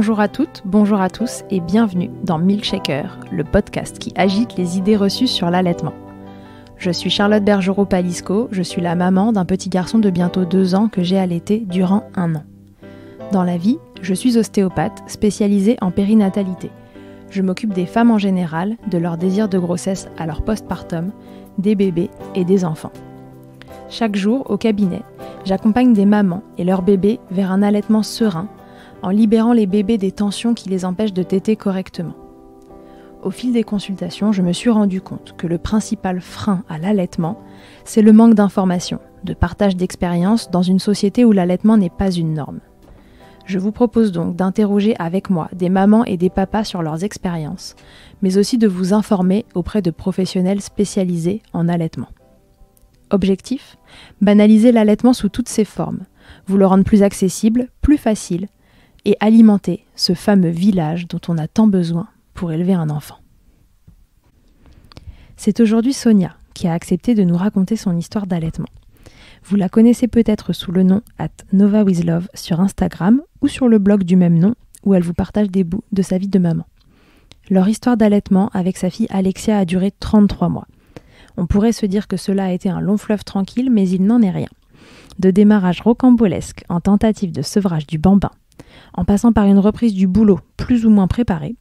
Bonjour à toutes, bonjour à tous et bienvenue dans Milkshaker, le podcast qui agite les idées reçues sur l'allaitement. Je suis Charlotte Bergerot Palisco, je suis la maman d'un petit garçon de bientôt deux ans que j'ai allaité durant un an. Dans la vie, je suis ostéopathe spécialisée en périnatalité. Je m'occupe des femmes en général, de leur désir de grossesse à leur postpartum, des bébés et des enfants. Chaque jour, au cabinet, j'accompagne des mamans et leurs bébés vers un allaitement serein en libérant les bébés des tensions qui les empêchent de téter correctement. Au fil des consultations, je me suis rendu compte que le principal frein à l'allaitement, c'est le manque d'informations, de partage d'expériences dans une société où l'allaitement n'est pas une norme. Je vous propose donc d'interroger avec moi des mamans et des papas sur leurs expériences, mais aussi de vous informer auprès de professionnels spécialisés en allaitement. Objectif Banaliser l'allaitement sous toutes ses formes, vous le rendre plus accessible, plus facile, et alimenter ce fameux village dont on a tant besoin pour élever un enfant. C'est aujourd'hui Sonia qui a accepté de nous raconter son histoire d'allaitement. Vous la connaissez peut-être sous le nom at Nova sur Instagram ou sur le blog du même nom où elle vous partage des bouts de sa vie de maman. Leur histoire d'allaitement avec sa fille Alexia a duré 33 mois. On pourrait se dire que cela a été un long fleuve tranquille, mais il n'en est rien. De démarrage rocambolesque en tentative de sevrage du bambin en passant par une reprise du boulot plus ou moins préparée,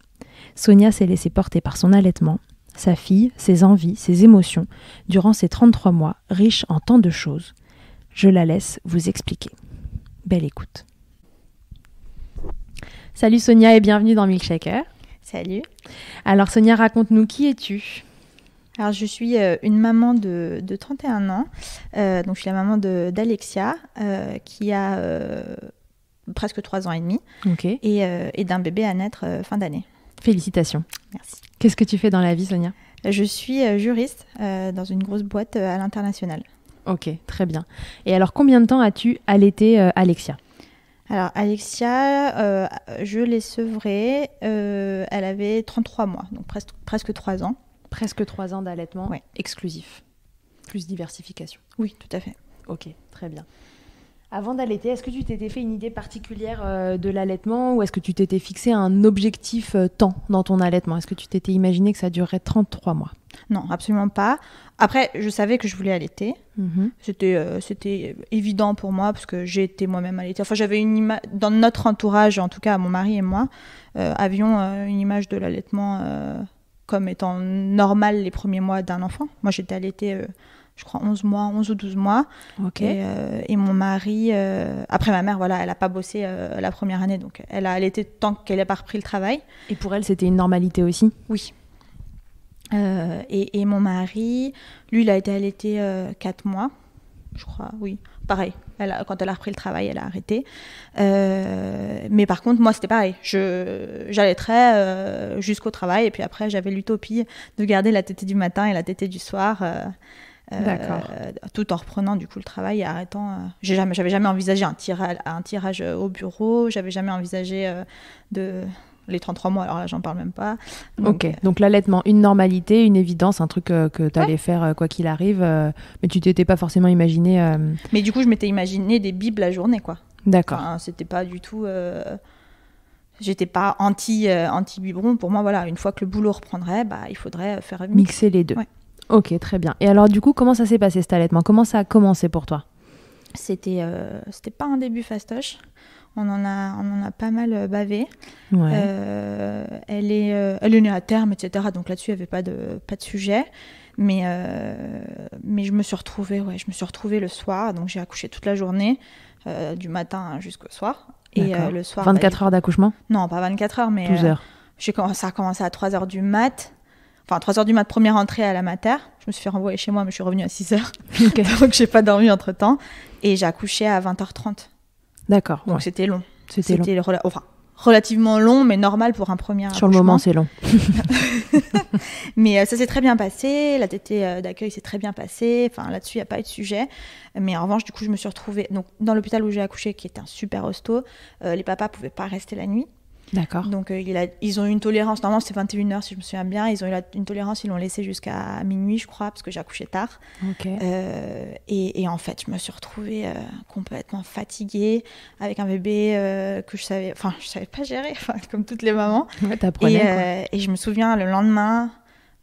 Sonia s'est laissée porter par son allaitement, sa fille, ses envies, ses émotions, durant ces 33 mois riches en tant de choses. Je la laisse vous expliquer. Belle écoute. Salut Sonia et bienvenue dans Milkshaker. Salut. Alors Sonia, raconte-nous qui es-tu alors, je suis euh, une maman de, 31 ans, euh, donc je suis la maman d'Alexia, euh, qui a presque trois ans et demi, euh, et, d'un bébé à naître euh, fin d'année. Félicitations. Merci. Qu'est-ce que tu fais dans la vie, Sonia Je suis euh, juriste dans une grosse boîte à l'international. Ok, très bien. Et alors, combien de temps as-tu allaité Alexia alors, Alexia, je l'ai sevrée, elle avait 33 mois, donc presque, presque 3 ans. Presque trois ans d'allaitement exclusif, plus diversification. Oui, tout à fait. Ok, très bien. Avant d'allaiter, est-ce que tu t'étais fait une idée particulière euh, de l'allaitement ou est-ce que tu t'étais fixé un objectif euh, temps dans ton allaitement Est-ce que tu t'étais imaginé que ça durerait 33 mois Non, absolument pas. Après, je savais que je voulais allaiter. Mm-hmm. Euh, c'était, évident pour moi parce que j'ai été moi-même allaitée. Enfin, j'avais une image, dans notre entourage, en tout cas mon mari et moi, avions une image de l'allaitement comme étant normal les premiers mois d'un enfant. Moi, j'étais allaitée je crois, 11 mois, 11 ou 12 mois. Euh, et, mon mari, euh, après ma mère, voilà, elle n'a pas bossé euh, la première année, donc elle a allaité tant qu'elle n'a pas repris le travail. Et pour elle, c'était une normalité aussi Oui. Et, et, mon mari, lui, il a été allaité 4 mois, je crois, oui. Pareil, elle quand elle a repris le travail, elle a arrêté. mais par contre, moi, c'était pareil. J'allaiterais jusqu'au travail, et puis après, j'avais l'utopie de garder la tétée du matin et la tétée du soir d'accord euh, tout en reprenant du coup le travail et arrêtant. Euh, j'avais jamais, envisagé un tirage, un tirage euh, au bureau, j'avais jamais envisagé de les 33 mois, alors là j'en parle même pas. ok, donc l'allaitement, une normalité, une évidence, un truc que tu allais faire quoi qu'il arrive, mais tu t'étais pas forcément imaginé. Mais du coup, je m'étais imaginé des bibles la journée quoi. D'accord. C'était pas du tout j'étais pas anti anti biberon pour moi voilà une fois que le boulot reprendrait bah il faudrait faire mixer les deux Ok, très bien. Et alors, du coup, comment ça s'est passé cet allaitement Comment ça a commencé pour toi C'était euh, c'était pas un début fastoche. On en a, on en a pas mal euh, bavé. Euh, elle, est, elle née à terme, etc. Donc là-dessus, il n'y avait pas de, pas de sujet. Mais, mais je me suis retrouvée, ouais, je me suis retrouvée le soir. Donc j'ai accouché toute la journée, du matin jusqu'au soir. Et le soir. 24 bah, heures d'accouchement Non, pas 24 heures, mais. 12 heures. ça a commencé à 3 heures du mat' enfin 3 heures du mat, première entrée à la mater. Je me suis fait renvoyer chez moi, mais je suis revenue à 6 heures. Okay. Donc j'ai pas dormi entre temps. Et j'ai accouché à 20h30. D'accord. Donc c'était long. C'était long. enfin, relativement long, mais normal pour un premier. Sur le moment, c'est long. mais euh, ça s'est très bien passé. La TT euh, d'accueil s'est très bien passée. Enfin, là-dessus, il n'y a pas eu de sujet. Mais en revanche, du coup, je me suis retrouvée donc, dans l'hôpital où j'ai accouché, qui était un super hosto. Euh, les papas pouvaient pas rester la nuit. D'accord. Donc euh, ils ont eu une tolérance, normalement c'est 21h si je me souviens bien, ils ont eu une tolérance, ils l'ont laissé jusqu'à minuit je crois, parce que j'accouchais tard. Euh, et, en fait je me suis retrouvée euh, complètement fatiguée avec un bébé que je savais, enfin je savais pas gérer, comme toutes les mamans. et, je me souviens le lendemain,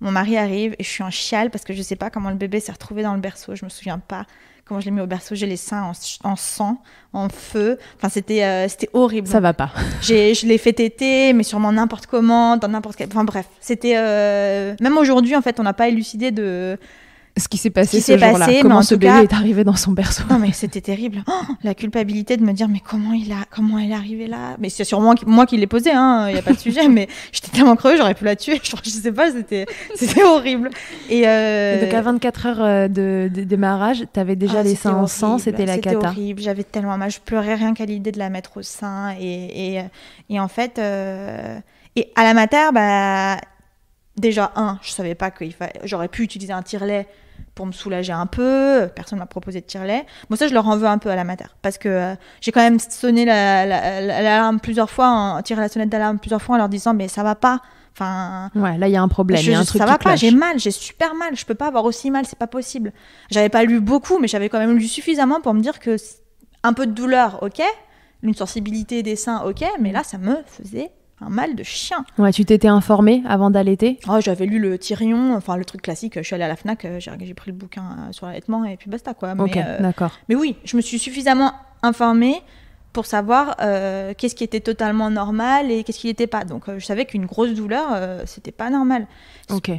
mon mari arrive et je suis en chiale parce que je sais pas comment le bébé s'est retrouvé dans le berceau, je me souviens pas comment je l'ai mis au berceau, j'ai les seins en, sang, en feu. Enfin, c'était euh, c'était horrible. Ça va pas. J'ai je l'ai fait téter, mais sûrement n'importe comment, dans n'importe quel. Enfin bref, c'était euh, même aujourd'hui en fait, on n'a pas élucidé de ce qui s'est passé ce, ce jour-là, comment ce bébé est arrivé dans son berceau. Non mais c'était terrible. Oh, la culpabilité de me dire mais comment il a comment elle est arrivée là Mais c'est sûrement moi qui l'ai posé hein, il y a pas de sujet mais j'étais tellement creuse, j'aurais pu la tuer, je, ne sais pas, c'était c'était horrible. Et, euh, donc à 24 heures euh, de, démarrage, tu avais déjà ah, les seins en sang, c'était la cata. C'était horrible, j'avais tellement mal, je pleurais rien qu'à l'idée de la mettre au sein et, euh, en fait et à la mater bah, déjà un, je savais pas que j'aurais pu utiliser un tire-lait pour me soulager un peu. Personne m'a proposé de tirer. Moi, ça, je leur en veux un peu à la mater parce que euh, j'ai quand même sonné l'alarme la, la, plusieurs fois, en, tiré la sonnette d'alarme plusieurs fois en leur disant mais ça va pas. Enfin, ouais, là il y a un problème, il y a un truc ça va pas, j'ai mal, j'ai super mal, je peux pas avoir aussi mal, c'est pas possible. J'avais pas lu beaucoup, mais j'avais quand même lu suffisamment pour me dire que un peu de douleur, ok, une sensibilité des seins, ok, mais là ça me faisait un mal de chien. Ouais, tu t'étais informée avant d'allaiter oh, J'avais lu le Tyrion, enfin le truc classique, euh, je suis allée à la FNAC, euh, j'ai pris le bouquin euh, sur l'allaitement et puis basta quoi. Mais, ok, d'accord. Mais oui, je me suis suffisamment informée pour savoir qu'est-ce qui était totalement normal et qu'est-ce qui n'était pas. Donc je savais qu'une grosse douleur, c'était pas normal.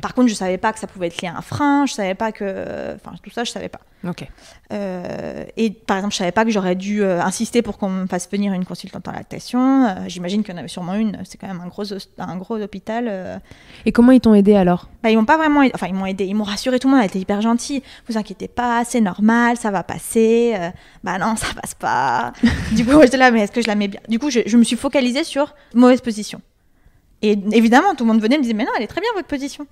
Par contre, je savais pas que ça pouvait être lié à un frein, je savais pas que. Enfin, tout ça, je savais pas. Euh, et par exemple, je savais pas que j'aurais dû euh, insister pour qu'on me fasse venir une consultante en lactation. Euh, j'imagine qu'il y en avait sûrement une. C'est quand même un gros, un gros hôpital. Et comment ils t'ont aidé alors bah, Ils m'ont pas vraiment. Enfin, ils m'ont aidé. Ils m'ont rassuré tout le monde. Elle était hyper gentille. Vous inquiétez pas, c'est normal, ça va passer. bah non, ça passe pas. du coup, j'étais là, mais est-ce que je la mets bien Du coup, je, je me suis focalisée sur mauvaise position. Et évidemment, tout le monde venait et me disait Mais non, elle est très bien votre position.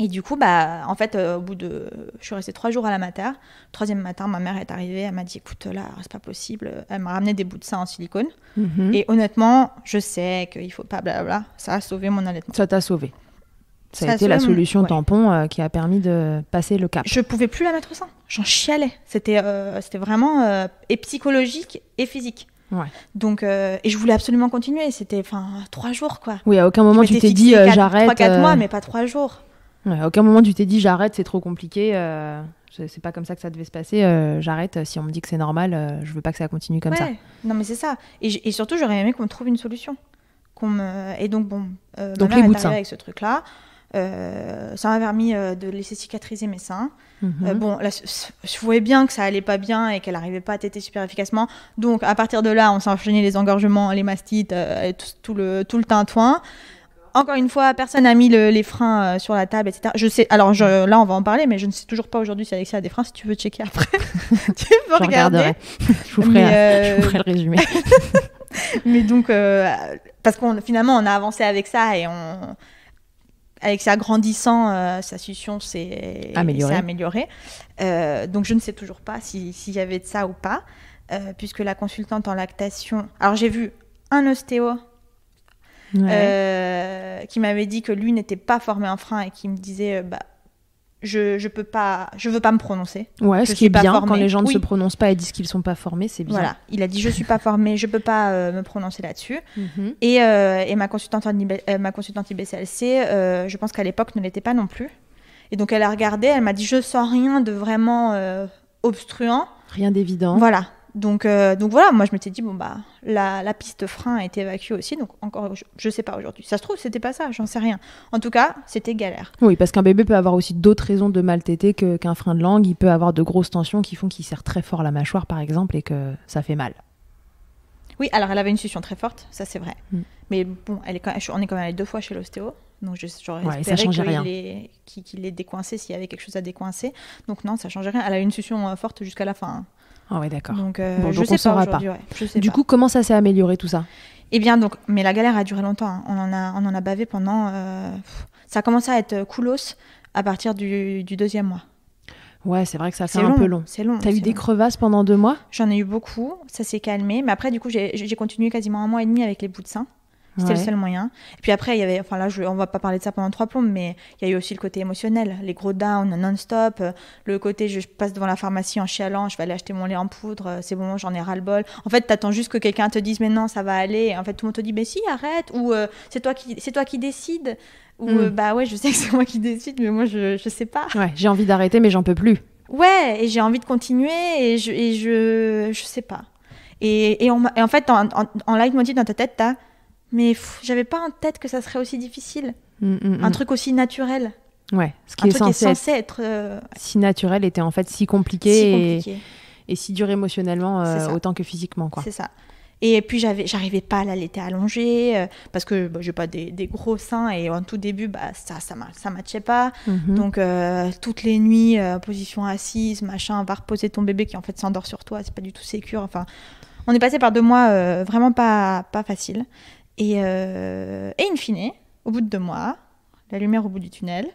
Et du coup, bah, en fait, euh, au bout de. Je suis restée trois jours à la mater. Troisième matin, ma mère est arrivée. Elle m'a dit Écoute, là, c'est pas possible. Elle m'a ramené des bouts de sein en silicone. Mhm. Et honnêtement, je sais qu'il faut pas, blablabla. Ça a sauvé mon allaitement. Ça t'a sauvé. Ça, a été la solution tampon euh, qui a permis de passer le cap. Je pouvais plus la mettre au J'en chialais. C'était euh, c'était vraiment et psychologique et physique. Donc, euh, et je voulais absolument continuer. C'était enfin trois jours, quoi. Oui, à aucun moment tu t'es dit euh, j'arrête. Trois, quatre euh, mois, mais pas trois jours. à aucun moment tu t'es dit j'arrête, c'est trop compliqué. C'est pas comme ça que ça devait se passer. j'arrête si on me dit que c'est normal. je veux pas que ça continue comme ça. Non, mais c'est ça. Et, surtout, j'aurais aimé qu'on trouve une solution. Et donc, bon, donc, les avec ce truc-là. ça m'a permis de laisser cicatriser mes seins. Mhm. Euh, bon, là, je voyais bien que ça allait pas bien et qu'elle n'arrivait pas à téter super efficacement. Donc, à partir de là, on s'est enchaîné les engorgements, les mastites, euh, et tout, le, tout le tintouin. Encore une fois, personne n'a mis les freins euh, sur la table, etc. Je sais, alors je, là, on va en parler, mais je ne sais toujours pas aujourd'hui si Alexia a des freins. Si tu veux checker après, tu peux regarder. je, vous ferai, le résumé. mais donc, parce qu'on finalement, on a avancé avec ça et on avec sa grandissant, euh, sa succion s'est améliorée. Euh, donc je ne sais toujours pas s'il y avait de ça ou pas, euh, puisque la consultante en lactation. Alors j'ai vu un ostéo qui m'avait dit que lui n'était pas formé en frein et qui me disait bah, je je peux pas je veux pas me prononcer. Ouais, ce qui est bien quand les gens ne se prononcent pas et disent qu'ils sont pas formés, c'est bien. Voilà, il a dit je suis pas formé, je peux pas euh, me prononcer là-dessus. Mhm. Euh, et, ma consultante euh, ma consultante IBCLC, je pense qu'à l'époque ne l'était pas non plus. Et donc elle a regardé, elle m'a dit je sens rien de vraiment obstruant, rien d'évident. Voilà. Euh, donc, voilà, moi je m'étais dit, bon bah, la, piste frein a été évacuée aussi, donc encore, je, ne sais pas aujourd'hui. Ça se trouve, c'était pas ça, j'en sais rien. En tout cas, c'était galère. Oui, parce qu'un bébé peut avoir aussi d'autres raisons de mal téter qu'un frein de langue. Il peut avoir de grosses tensions qui font qu'il serre très fort la mâchoire, par exemple, et que ça fait mal. Oui, alors elle avait une succion très forte, ça c'est vrai. Mm. Mais bon, elle est on est quand même allé deux fois chez l'ostéo. Donc j'aurais espéré qu'il qu décoincé s'il y avait quelque chose à décoincer. Donc non, ça changeait rien. Elle a une succion euh, forte jusqu'à la fin. Hein. Ah ouais, d'accord. Donc, euh, on ne je sais pas. du coup, comment ça s'est amélioré tout ça Eh bien, donc, mais la galère a duré longtemps. Hein. On, en a, on en a bavé pendant. Euh, ça a commencé à être euh, coolos à partir du, deuxième mois. Ouais, c'est vrai que ça fait un peu long. C'est long. T'as eu des crevasses pendant deux mois J'en ai eu beaucoup. Ça s'est calmé. Mais après, du coup, j'ai continué quasiment un mois et demi avec les bouts de seins. C'était le seul moyen. Et puis après, il y avait, enfin là, je, on va pas parler de ça pendant trois plombes, mais il y a eu aussi le côté émotionnel, les gros downs non-stop, euh, le côté je passe devant la pharmacie en chialant, je vais aller acheter mon lait en poudre, euh, c'est bon, j'en ai ras-le-bol. En fait, t'attends juste que quelqu'un te dise mais non, ça va aller. En fait, tout le monde te dit mais si, arrête, ou euh, c'est toi qui, c'est toi qui décide, ou hmm. bah ouais, je sais que c'est moi qui décide, mais moi je, je sais pas. Ouais, j'ai envie d'arrêter, mais j'en peux plus. Ouais, et j'ai envie de continuer, et je, et je, je sais pas. Et, et, en fait, en, en, en live dit dans ta tête, t'as mais j'avais pas en tête que ça serait aussi difficile. Mm, mm, mm. Un truc aussi naturel. Ouais, ce qui, est, truc censé être, euh, si naturel était en fait si compliqué, Et, si dur émotionnellement euh, autant que physiquement. C'est ça. Et puis j'avais, j'arrivais pas à l'allaiter allongée euh, parce que bah, j'ai pas des, gros seins et en tout début bah ça ça ça matchait pas. Mhm. Donc toutes les nuits position assise machin va reposer ton bébé qui en fait s'endort sur toi c'est pas du tout sécure. Enfin on est passé par deux mois vraiment pas pas facile. Euh, et, in fine, au bout de deux mois, la lumière au bout du tunnel,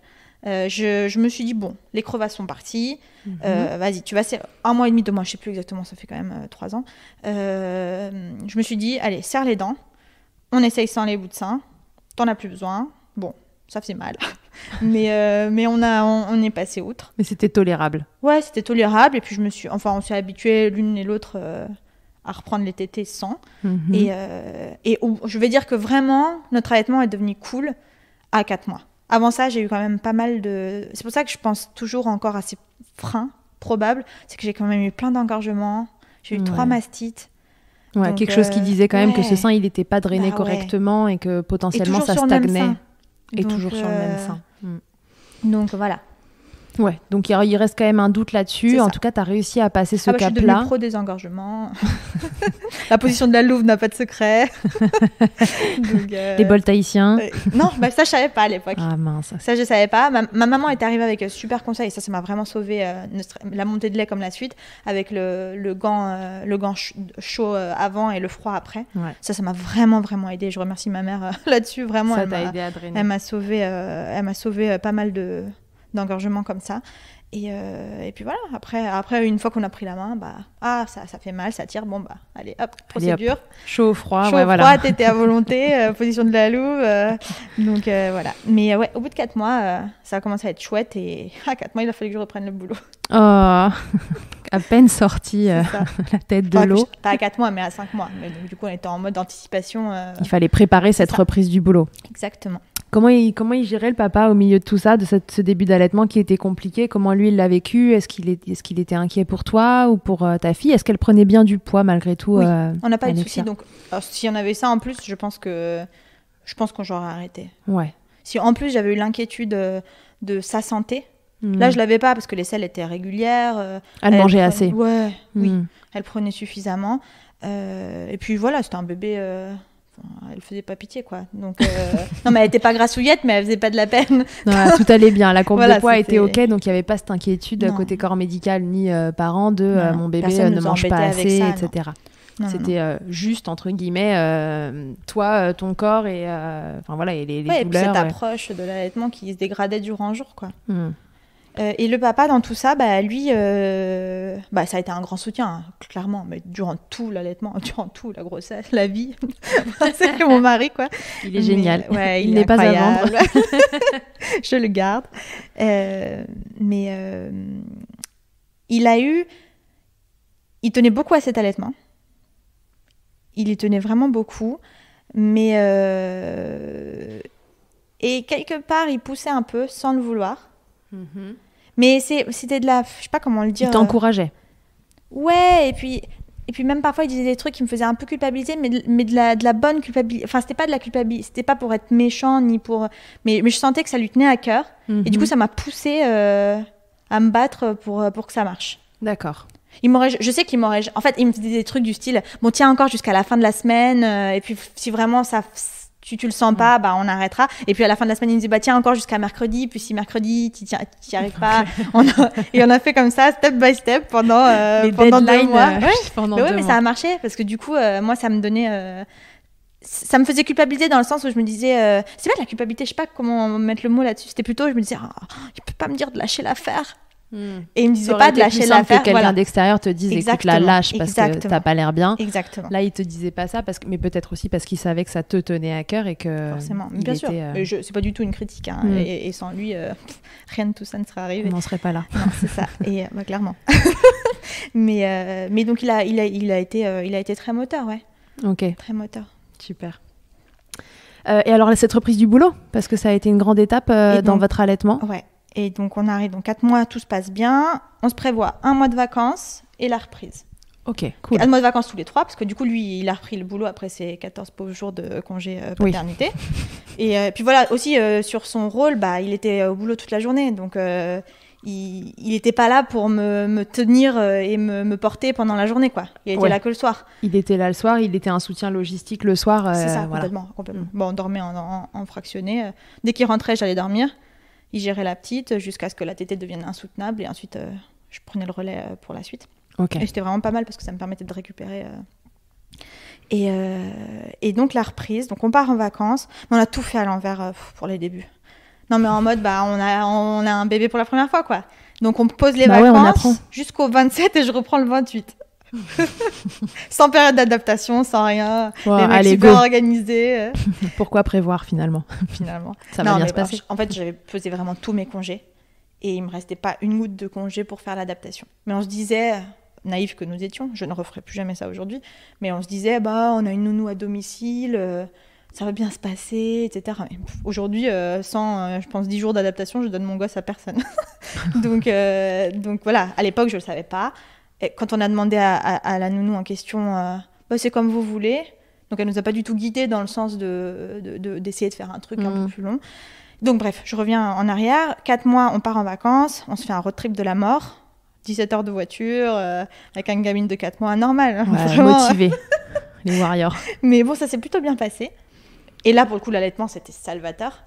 euh, je, me suis dit, bon, les crevasses sont parties, euh, mhm. vas-y, tu vas, c'est un mois et demi, deux mois, je sais plus exactement, ça fait quand même trois ans. je me suis dit, allez, serre les dents, on essaye sans les bouts de sein, t'en as plus besoin, bon, ça fait mal. mais, on, a, est passé outre. Mais c'était tolérable. Ouais, c'était tolérable, et puis je me suis, enfin, on s'est habitué l'une et l'autre à reprendre les tétés sans. Mhm. Et, euh, et je vais dire que vraiment, notre allaitement est devenu cool à 4 mois. Avant ça, j'ai eu quand même pas mal de. C'est pour ça que je pense toujours encore à ces freins probables. C'est que j'ai quand même eu plein d'engorgements. J'ai eu trois mastites. quelque chose qui euh, disait quand même que ce sein, il n'était pas drainé bah correctement et que potentiellement ça stagnait. Et toujours sur le même sein. Euh, mm. Donc voilà. Ouais, donc il reste quand même un doute là-dessus. En tout cas, tu as réussi à passer ce cap-là. Ah bah, je suis pro la position de la louve n'a pas de secret. Euh, Les euh, non, bah, ça, je savais pas à l'époque. Ah mince. Ça, je savais pas. Ma, maman est arrivée avec un euh, super conseil. Ça, ça m'a vraiment sauvé la montée de lait comme la suite, avec le, gant, chaud avant et le froid après. Ça, ça m'a vraiment, vraiment aidé. Je remercie ma mère là-dessus. Vraiment, ça elle aidé à drainer. Elle m'a sauvé, elle m'a sauvé pas mal de d'engorgement comme ça. Et, euh, et, puis voilà, après, après une fois qu'on a pris la main, bah, ah, ça, ça fait mal, ça tire, bon, bah, allez, hop, procédure. Chaud, froid, Chaud, froid, t'étais à volonté, euh, position de la louve. Euh, donc voilà. Mais ouais, au bout de 4 mois, ça a commencé à être chouette et à 4 mois, il a fallu que je reprenne le boulot. Oh, à peine sorti la tête de l'eau. Pas à 4 mois, mais à 5 mois. du coup, on était en mode anticipation. il fallait préparer cette reprise du boulot. Exactement. Comment il, comment il gérait le papa au milieu de tout ça, de ce début d'allaitement qui était compliqué Comment lui, il l'a vécu Est-ce qu'il est, est qu'il était inquiet pour toi ou pour euh, ta fille Est-ce qu'elle prenait bien du poids malgré tout euh, On n'a pas eu de soucis. Donc, si on avait ça en plus, je pense que je pense qu'on j'aurais arrêté. Ouais. Si en plus j'avais eu l'inquiétude euh, de, sa santé, hmm. là je l'avais pas parce que les selles étaient régulières. elle, mangeait assez. Ouais, oui. Hmm. Elle prenait suffisamment. et puis voilà, c'était un bébé elle faisait pas pitié quoi. Donc euh, non mais elle était pas grassouillette mais elle faisait pas de la peine. non, ah, tout allait bien, la courbe de poids était... OK donc il y avait pas cette inquiétude non. côté corps médical ni euh, parents de euh, mon bébé ne mange pas assez etc. C'était juste entre guillemets toi ton corps et enfin voilà et les, les douleurs, et puis cette approche de l'allaitement qui se dégradait jour en jour quoi. Mmh. Euh, et le papa, dans tout ça, bah, lui, euh, bah, ça a été un grand soutien, hein, clairement, mais durant tout l'allaitement, durant tout la grossesse, la vie. c'est que mon mari, quoi. Il est génial. Ouais, il, n'est pas à vendre. Je le garde. Euh, mais il a eu. Il tenait beaucoup à cet allaitement. Il y tenait vraiment beaucoup. Mais. Et quelque part, il poussait un peu sans le vouloir Mm-hmm. Mais c'était de la. Je sais pas comment le dire. Il t'encourageait. Euh, ouais, et puis. Et puis même parfois, il disait des trucs qui me faisaient un peu culpabiliser, mais mais de, la, de la bonne culpabilité. Enfin, c'était pas de la culpabilité, c'était pas pour être méchant, ni pour... Mais, mais, je sentais que ça lui tenait à cœur. Et du mm-hmm. coup, ça m'a poussé euh, à me battre pour, euh, pour que ça marche. D'accord. Il m'aurait, je sais qu'il m'aurait, en fait, il me disait des trucs du style, bon, tiens encore jusqu'à la fin de la semaine, et puis si vraiment ça, tu, tu le sens pas, bah on arrêtera. Et puis à la fin de la semaine, il me dit bah tiens encore jusqu'à mercredi. Puis si mercredi tu n'y arrives pas, on et on a fait comme ça, step by step pendant euh, pendant deux mois. Euh, mais, mais ça a marché parce que du coup euh, moi ça me donnait ça me faisait culpabiliser dans le sens où je me disais c'est pas la culpabilité je sais pas comment mettre le mot là-dessus c'était plutôt je me disais oh, il peut pas me dire de lâcher l'affaire et il me disait pas de lâcher l'affaire. Que quelqu'un d'extérieur te dise écoute la lâche parce que t'as pas l'air bien. Exactement. Là il te disait pas ça parce que mais peut-être aussi parce qu'il savait que ça te tenait à cœur et que forcément. bien sûr. Euh, je... C'est pas du tout une critique hein. mm. et, sans lui euh, rien de tout ça ne serait arrivé. On n'en serait pas là. c'est ça et euh, bah, clairement. mais mais donc il a il il a été il a été très moteur ouais. Ok. Très moteur. Super. et alors cette reprise du boulot parce que ça a été une grande étape dans votre allaitement. Ouais et donc on arrive dans quatre mois, tout se passe bien. On se prévoit un mois de vacances et la reprise. Ok, cool. un mois de vacances tous les trois, parce que du coup, lui, il a repris le boulot après ses 14 pauvres jours de congé euh, paternité. Et euh, puis voilà, aussi euh, sur son rôle, bah, il était au boulot toute la journée. Donc il n'était pas là pour me, tenir et me, porter pendant la journée. quoi. Il était là que le soir. Il était là le soir, il était un soutien logistique le soir. C'est ça, complètement. complètement. Mm. Bon, on dormait en fractionné. Dès qu'il rentrait, j'allais dormir il gérait la petite jusqu'à ce que la tétée devienne insoutenable et ensuite euh, je prenais le relais euh, pour la suite. ok Et c'était vraiment pas mal parce que ça me permettait de récupérer. Euh. Et, et, donc la reprise, donc on part en vacances, mais on a tout fait à l'envers pour les débuts. Non mais en mode bah on a on a un bébé pour la première fois quoi. Donc on pose les bah vacances jusqu'au 27 et je reprends le 28. sans période d'adaptation, sans rien. les mecs super organisés. Euh. Pourquoi prévoir finalement Finalement. Ça va bien se passer. En fait, j'avais posé vraiment tous mes congés et il me restait pas une goutte de congé pour faire l'adaptation. Mais on se disait, naïf que nous étions, je ne referai plus jamais ça aujourd'hui, mais on se disait, bah, on a une nounou à domicile. Euh, ça va bien se passer, etc. Aujourd'hui, euh, sans, je pense, 10 jours d'adaptation, je donne mon gosse à personne. donc, donc voilà, à l'époque, je ne le savais pas quand on a demandé à, la nounou en question, euh, bah, c'est comme vous voulez. Donc elle nous a pas du tout guidé dans le sens de, d'essayer de, faire un truc un peu mhm. plus long. Donc bref, je reviens en arrière. Quatre mois, on part en vacances, on se fait un road trip de la mort. 17 heures de voiture, euh, avec un gamine de quatre mois, normal. Hein, ouais, les warriors. Mais bon, ça s'est plutôt bien passé. Et là, pour le coup, l'allaitement, c'était salvateur.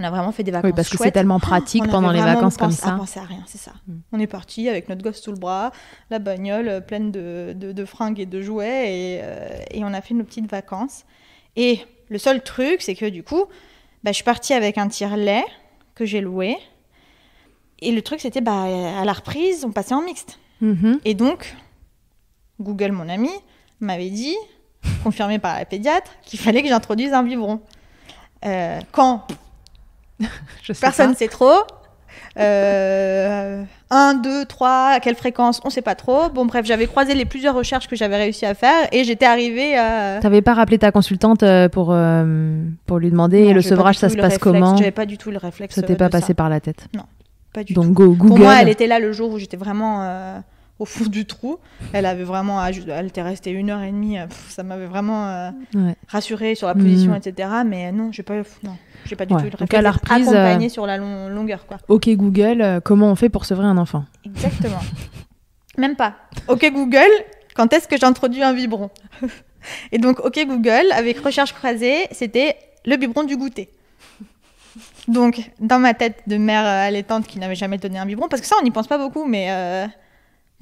On a vraiment fait des vacances. Oui, parce que c'est tellement ah, pratique pendant les vacances comme ça. On pensé à rien, c'est ça. Mm. On est parti avec notre gosse sous le bras, la bagnole euh, pleine de, de, fringues et de jouets, et, euh, et, on a fait nos petites vacances. Et le seul truc, c'est que du coup, bah, je suis partie avec un tire-lait que j'ai loué. Et le truc, c'était bah, à la reprise, on passait en mixte. Mm-hmm. Et donc, Google, mon ami, m'avait dit, confirmé par la pédiatre, qu'il fallait que j'introduise un vivron. Euh, quand Personne ne sait trop. Euh, 1, 2, 3, à quelle fréquence, on ne sait pas trop. Bon, bref, j'avais croisé les plusieurs recherches que j'avais réussi à faire et j'étais arrivée à. n'avais pas rappelé ta consultante euh, pour, euh, pour lui demander le sevrage, ça se passe comment comment n'avais pas du tout le réflexe. Ça t'est euh, pas passé par la tête Non, pas du tout. Donc, Google. Pour moi, elle était là le jour où j'étais vraiment au fond du trou. Elle avait vraiment, elle était restée une heure et demie. Euh, ça m'avait vraiment euh, rassurée sur la position, mm. etc. Mais non, j'ai pas, j'ai pas du tout. Le Donc à la reprise, accompagnée euh, sur la longueur, Ok Google, comment on fait pour sevrer un enfant Exactement. Même pas. Ok Google, quand est-ce que j'introduis un biberon Et donc, OK Google, avec recherche croisée, c'était le biberon du goûter. Donc, dans ma tête de mère allaitante qui n'avait jamais donné un biberon, parce que ça, on n'y pense pas beaucoup, mais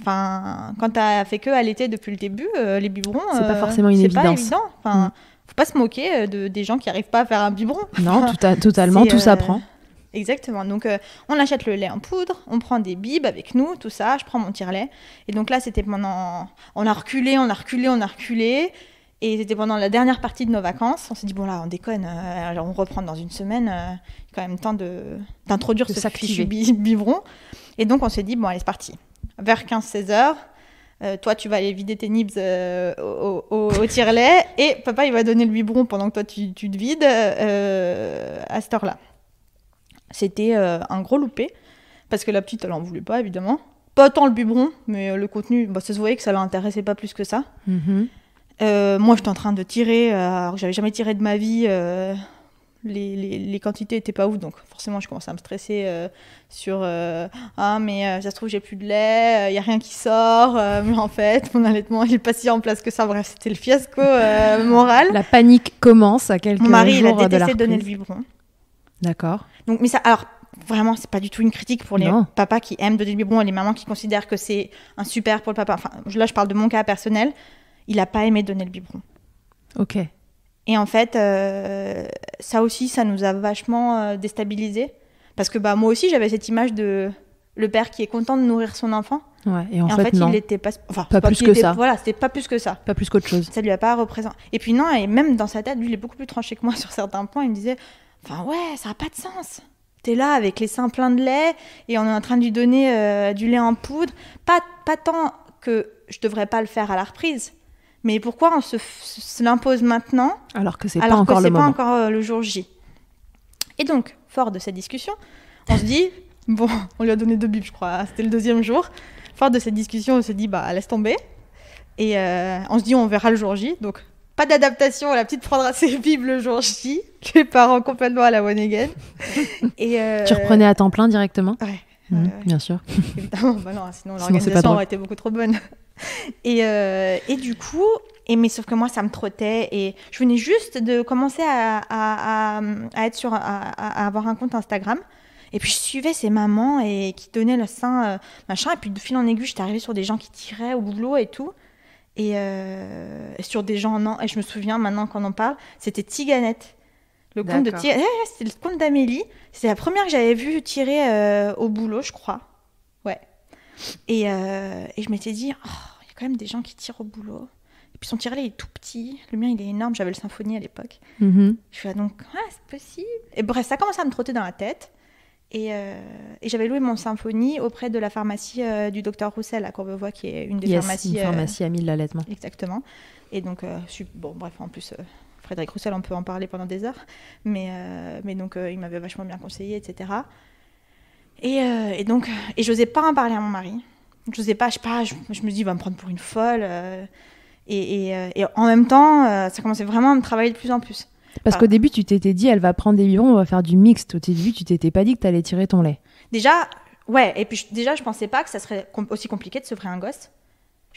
Enfin, quand as fait que l'été depuis le début, euh, les biberons, c'est pas euh, forcément une évidence. Pas évident. Enfin, mm. faut pas se moquer euh, de des gens qui arrivent pas à faire un biberon. Non, tout totalement, tout s'apprend. Exactement. Donc, on achète le lait en poudre, on prend des bibes avec nous, tout ça. Je prends mon tire-lait. Et donc là, c'était pendant. On a reculé, on a reculé, on a reculé. Et c'était pendant la dernière partie de nos vacances. On s'est dit, bon, là, on déconne. on reprend dans une semaine. quand même temps d'introduire ce fichu biberon. Et donc, on s'est dit, bon, allez, c'est parti vers 15-16 heures. Euh, toi, tu vas aller vider tes nibs euh, au, au, tirelet et papa, il va donner le biberon pendant que toi, tu, te vides euh, à cette heure-là. C'était un gros loupé parce que la petite, elle en voulait pas, évidemment. Pas tant le biberon, mais le contenu, bah, ça se voyait que ça l'intéressait pas plus que ça. Mm-hmm. moi, j'étais en train de tirer, alors j'avais jamais tiré de ma vie, les, quantités étaient pas ouf, donc forcément je commençais à me stresser euh, sur euh, ah mais euh, ça se trouve j'ai plus de lait, il y a rien qui sort, mais en fait mon allaitement il est pas si en place que ça. Bref, c'était le fiasco moral. La panique commence à quelques mon mari, il a détesté de donner le biberon. D'accord. Donc mais ça alors vraiment c'est pas du tout une critique pour les papas qui aiment donner le biberon et les mamans qui considèrent que c'est un super pour le papa. Enfin là je parle de mon cas personnel, il n'a pas aimé donner le biberon. Ok. Et en fait, euh, ça aussi, ça nous a vachement déstabilisé euh, déstabilisés. Parce que bah, moi aussi, j'avais cette image de le père qui est content de nourrir son enfant. Ouais, et en, fait, il n'était pas, enfin, pas, plus que ça. Voilà, c'était pas plus que ça. Pas plus qu'autre chose. Ça lui a pas représenté. Et puis non, et même dans sa tête, lui, il est beaucoup plus tranché que moi sur certains points. Il me disait, enfin ouais, ça n'a pas de sens. T'es là avec les seins pleins de lait et on est en train de lui donner euh, du lait en poudre. Pas, pas tant que je devrais pas le faire à la reprise, mais pourquoi on se, l'impose maintenant alors que c'est pas, encore, le pas encore euh, le jour J Et donc, fort de cette discussion, on se dit bon, on lui a donné deux bibles, je crois. C'était le deuxième jour. Fort de cette discussion, on se dit bah laisse tomber. Et euh, on se dit on verra le jour J. Donc pas d'adaptation, la petite prendra ses bibles le jour J. Les parents complètement à la one again. Et euh, Tu reprenais à temps plein directement Oui, mmh, bien sûr. Évidemment, bah sinon l'organisation aurait été beaucoup trop bonne. Euh, et, du coup, et mais sauf que moi, ça me trottait et je venais juste de commencer à, à, à, être sur, à, avoir un compte Instagram. Et puis je suivais ces mamans et qui donnaient le sein, euh, machin. Et puis de fil en aiguille, j'étais arrivée sur des gens qui tiraient au boulot et tout. Et euh, sur des gens, non. Et je me souviens maintenant qu'on en parle, c'était Tiganette. Le compte de Tiganette. le compte d'Amélie. C'était la première que j'avais vue tirer au boulot, je crois. Euh, et, je m'étais dit, oh, il y a quand même des gens qui tirent au boulot. Et puis son tirelet est tout petit, le mien il est énorme, j'avais le symphonie à l'époque. Mhm. Je suis ah, donc, ah, c'est possible. Et bref, ça commençait à me trotter dans la tête. Euh, et, j'avais loué mon symphonie auprès de la pharmacie euh, du docteur Roussel à Courbevoie, qui est une des pharmacies. Une pharmacie amie de Exactement. Et donc, bon, bref, en plus, Frédéric Roussel, on peut en parler pendant des heures. Mais, mais donc, il m'avait vachement bien conseillé, etc. Euh, et, donc, et j'osais pas en parler à mon mari. Je sais pas, je sais pas, je, me dis, il va me prendre pour une folle. Euh, euh, et, en même temps, ça commençait vraiment à me travailler de plus en plus. Parce qu'au début, tu t'étais dit, elle va prendre des biberons, on va faire du mixte. Au début, tu t'étais pas dit que t'allais tirer ton lait. Déjà, ouais. Et puis, déjà, je pensais pas que ça serait aussi compliqué de se faire un gosse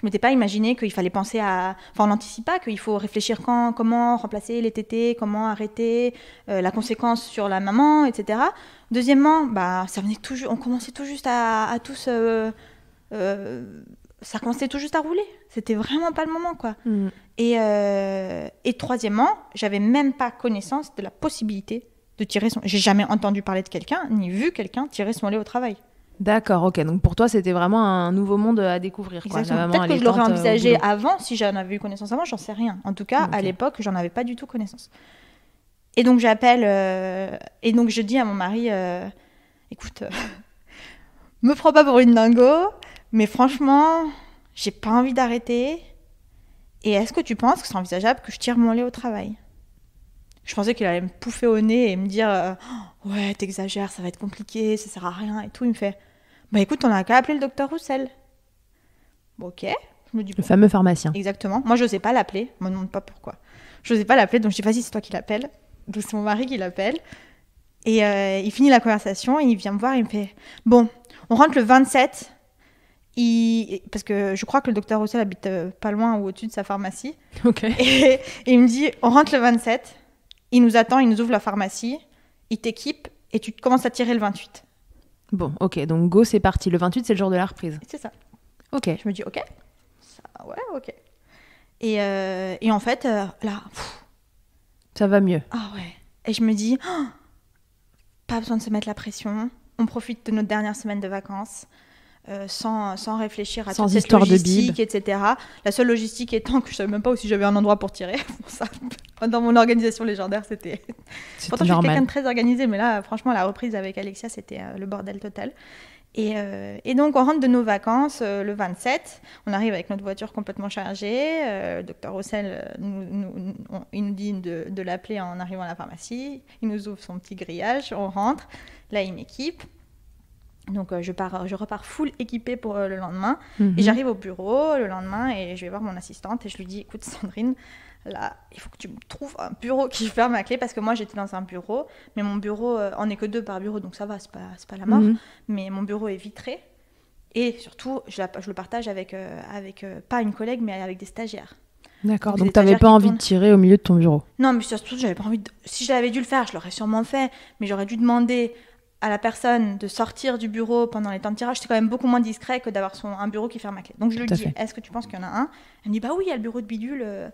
je m'étais pas imaginé qu'il fallait penser à. Enfin, on n'anticipe pas qu'il faut réfléchir quand, comment remplacer les tétés, comment arrêter, euh, la conséquence sur la maman, etc. Deuxièmement, bah, ça venait tout on commençait tout juste à, tous. Euh, euh, ça commençait tout juste à rouler. C'était vraiment pas le moment, quoi. Mm. Et, et troisièmement, j'avais même pas connaissance de la possibilité de tirer son. J'ai jamais entendu parler de quelqu'un, ni vu quelqu'un tirer son lait au travail. D'accord, ok. Donc pour toi, c'était vraiment un nouveau monde à découvrir. Peut-être que je l'aurais euh, envisagé avant, si j'en avais eu connaissance avant, j'en sais rien. En tout cas, à l'époque, j'en avais pas du tout connaissance. Et donc j'appelle, euh, et donc je dis à mon mari, euh, écoute, me prends pas pour une dingo, mais franchement, j'ai pas envie d'arrêter. Et est-ce que tu penses que c'est envisageable que je tire mon lait au travail Je pensais qu'il allait me pouffer au nez et me dire, oh, ouais, t'exagères, ça va être compliqué, ça sert à rien et tout. Il me fait, bah écoute, on a qu'à appeler le docteur Roussel. Ok. Je me dis, le fameux pharmacien. Exactement. Moi, je sais pas l'appeler. Je me demande pas pourquoi. Je sais pas l'appeler, donc je dis, vas-y, c'est toi qui l'appelles. Donc c'est mon mari qui l'appelle. Et euh, il finit la conversation, et il vient me voir, il me fait, bon, on rentre le 27. Il... Parce que je crois que le docteur Roussel habite euh, pas loin ou au-dessus de sa pharmacie. Ok. et il me dit, on rentre le 27. Il nous attend, il nous ouvre la pharmacie, il t'équipe, et tu commences à tirer le 28. Bon, ok, donc go, c'est parti. Le 28, c'est le jour de la reprise. C'est ça. Ok. Je me dis, ok, ça, ouais, ok. Et, euh, en fait, euh, là. ça va mieux. Ah ouais. Et je me dis, pas besoin de se mettre la pression. On profite de notre dernière semaine de vacances. Euh, sans, réfléchir à sans toute histoire cette logistique, etc. La seule logistique étant que je savais même pas si j'avais un endroit pour tirer. dans mon organisation légendaire, c'était. Pourtant, je suis quelqu'un de très organisé, mais là, franchement, la reprise avec Alexia, c'était euh, le bordel total. Euh, et, donc, on rentre de nos vacances le 27. On arrive avec notre voiture complètement chargée. le docteur Roussel nous, il nous dit de, de l'appeler en arrivant à la pharmacie. Il nous ouvre son petit grillage. On rentre. Là, il m'équipe. Donc euh, je, pars, je repars full équipée pour euh, le lendemain. Et mhm. j'arrive au bureau le lendemain et je vais voir mon assistante et je lui dis, écoute Sandrine, là, il faut que tu me trouves un bureau qui ferme à clé parce que moi j'étais dans un bureau, mais mon bureau, euh, on n'est que deux par bureau, donc ça va, c'est pas, pas la mort. Mhm. Mais mon bureau est vitré. Et surtout, je, le partage avec, avec pas une collègue, mais avec des stagiaires. D'accord, donc tu n'avais pas envie de tirer au milieu de ton bureau Non, mais surtout, j'avais pas envie de... Si j'avais dû le faire, je l'aurais sûrement fait, mais j'aurais dû demander à la personne de sortir du bureau pendant les temps de tirage, c'est quand même beaucoup moins discret que d'avoir son, un bureau qui ferme à clé. Donc je lui dis, est-ce que tu penses qu'il y en a un Elle me dit, bah oui, il y a le bureau de bidule, euh,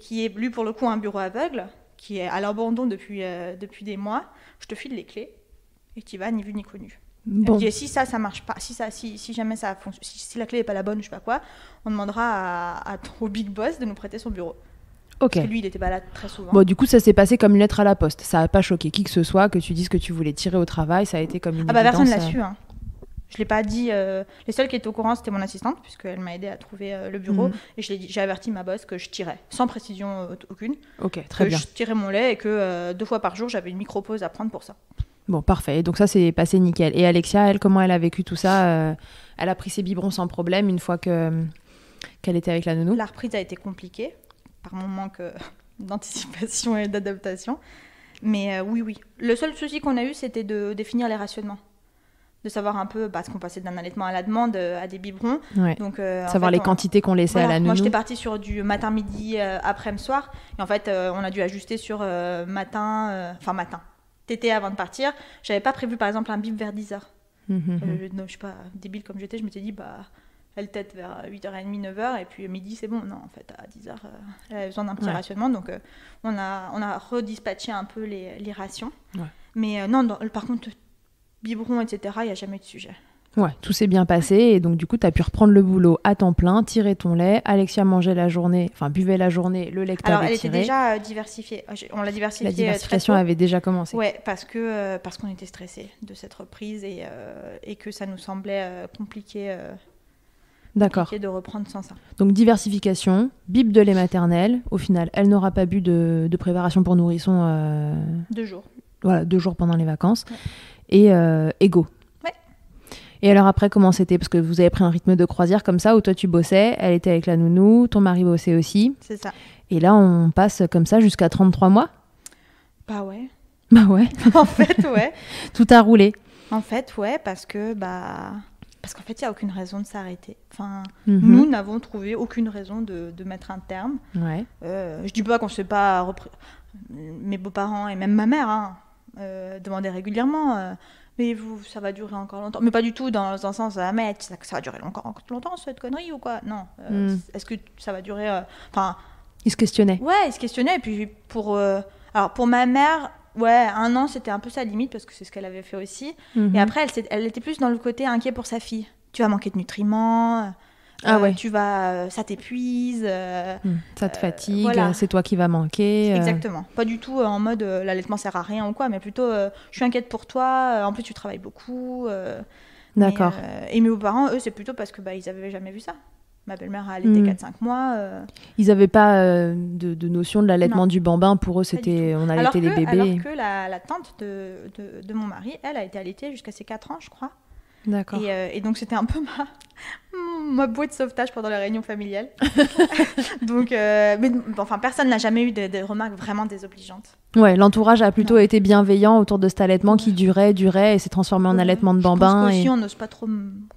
qui est lui pour le coup un bureau aveugle, qui est à l'abandon depuis, euh, depuis des mois. Je te file les clés et tu vas ni vu ni connu. Bon. si ça, ça marche pas, si, ça, si, si jamais ça fonctionne, si, la clé n'est pas la bonne, je sais pas quoi, on demandera à, au big boss de nous prêter son bureau. Ok. Parce que lui, il était là très souvent. Bon, du coup, ça s'est passé comme une lettre à la poste. Ça n'a pas choqué qui que ce soit que tu dises que tu voulais tirer au travail. Ça a été comme une. Ah bah personne l'a euh. su. Hein. Je l'ai pas dit. Euh, les seuls qui étaient au courant, c'était mon assistante, puisqu'elle m'a aidé à trouver euh, le bureau. Mhm. Et j'ai averti ma boss que je tirais, sans précision aucune. Ok, très que Je tirais mon lait et que deux fois par jour, j'avais une micro-pause à prendre pour ça. Bon, parfait. Donc ça, s'est passé nickel. Et Alexia, elle, comment elle a vécu tout ça Elle a pris ses biberons sans problème une fois que qu'elle était avec la nounou La reprise a été compliquée par mon manque euh, d'anticipation et d'adaptation. Mais euh, oui, oui. Le seul souci qu'on a eu, c'était de définir les rationnements. De savoir un peu, parce bah, qu'on passait d'un allaitement à la demande euh, à des biberons. Donc, savoir les quantités qu'on laissait à la nounou. Moi, j'étais partie sur du matin, midi, après-midi, soir. Et en fait, on a dû ajuster sur matin, enfin matin, tété avant de partir. J'avais pas prévu, par exemple, un bib vers 10h. Mhm. je, suis pas débile comme j'étais, je m'étais dit, bah, elle tête vers 8h30, 9h, et puis midi, c'est bon. Non, en fait, à 10h, euh, elle avait besoin d'un petit rationnement. Donc, euh, on, a, on a redispatché un peu les, les rations. Mais euh, non, par contre, biberon, etc., il n'y a jamais de sujet. Ouais, tout s'est bien passé et donc du coup, tu as pu reprendre le boulot à temps plein, tirer ton lait. Alexia mangeait la journée, enfin buvait la journée, le lait que Alors, elle était déjà diversifiée. Oh, on l'a diversifiée. La diversification avait déjà commencé. Ouais, parce que parce qu'on était stressé de cette reprise et, et que ça nous semblait compliqué D'accord. Et de reprendre sans ça. Donc diversification, bip de lait maternel. Au final, elle n'aura pas bu de, préparation pour nourrisson. Euh, deux jours. Voilà, deux jours pendant les vacances. Et euh, égo. Ouais. Et alors après, comment c'était Parce que vous avez pris un rythme de croisière comme ça, où toi tu bossais, elle était avec la nounou, ton mari bossait aussi. C'est ça. Et là, on passe comme ça jusqu'à 33 mois Bah ouais. Bah ouais. en fait, ouais. Tout a roulé. En fait, ouais, parce que bah parce qu'en fait, il n'y a aucune raison de s'arrêter. Enfin, mhm. nous n'avons trouvé aucune raison de, mettre un terme. Ouais. Euh, je dis pas qu'on ne s'est pas repris. Mes beaux-parents et même ma mère hein, euh, demandaient régulièrement. Euh, mais vous, ça va durer encore longtemps. Mais pas du tout dans un sens, à ah, mettre. ça, ça va durer encore longtemps cette connerie ou quoi Non. Euh, mm. Est-ce que ça va durer Enfin. Ils se questionnaient. Ouais, ils se questionnaient. Et puis pour, alors pour ma mère, ouais, un an, c'était un peu sa limite parce que c'est ce qu'elle avait fait aussi. Et mhm. après, elle, était plus dans le côté inquiet pour sa fille. Tu vas manquer de nutriments. Euh, ah ouais. Tu vas, euh, ça t'épuise. Euh, mhm. ça te fatigue. C'est toi qui vas manquer. Exactement. Pas du tout en mode l'allaitement sert à rien ou quoi, mais plutôt je suis inquiète pour toi. en plus, tu travailles beaucoup. D'accord. et mes parents eux, c'est plutôt parce que bah ils avaient jamais vu ça ma belle-mère a allaité 4-5 hmm. mois. Euh. Ils n'avaient pas euh, de, notion de l'allaitement du bambin. Pour eux, c'était on allaitait les bébés. Alors que la, tante de, mon mari, elle a été allaitée jusqu'à ses 4 ans, je crois. D'accord. Euh, et, donc, c'était un peu ma, ma bouée de sauvetage pendant les réunions familiales. donc, mais, enfin, personne n'a jamais eu de, remarques vraiment désobligeantes. Ouais, l'entourage a plutôt été bienveillant autour de cet allaitement qui durait, durait et s'est transformé en allaitement de bambin. Je pense aussi, on n'ose pas trop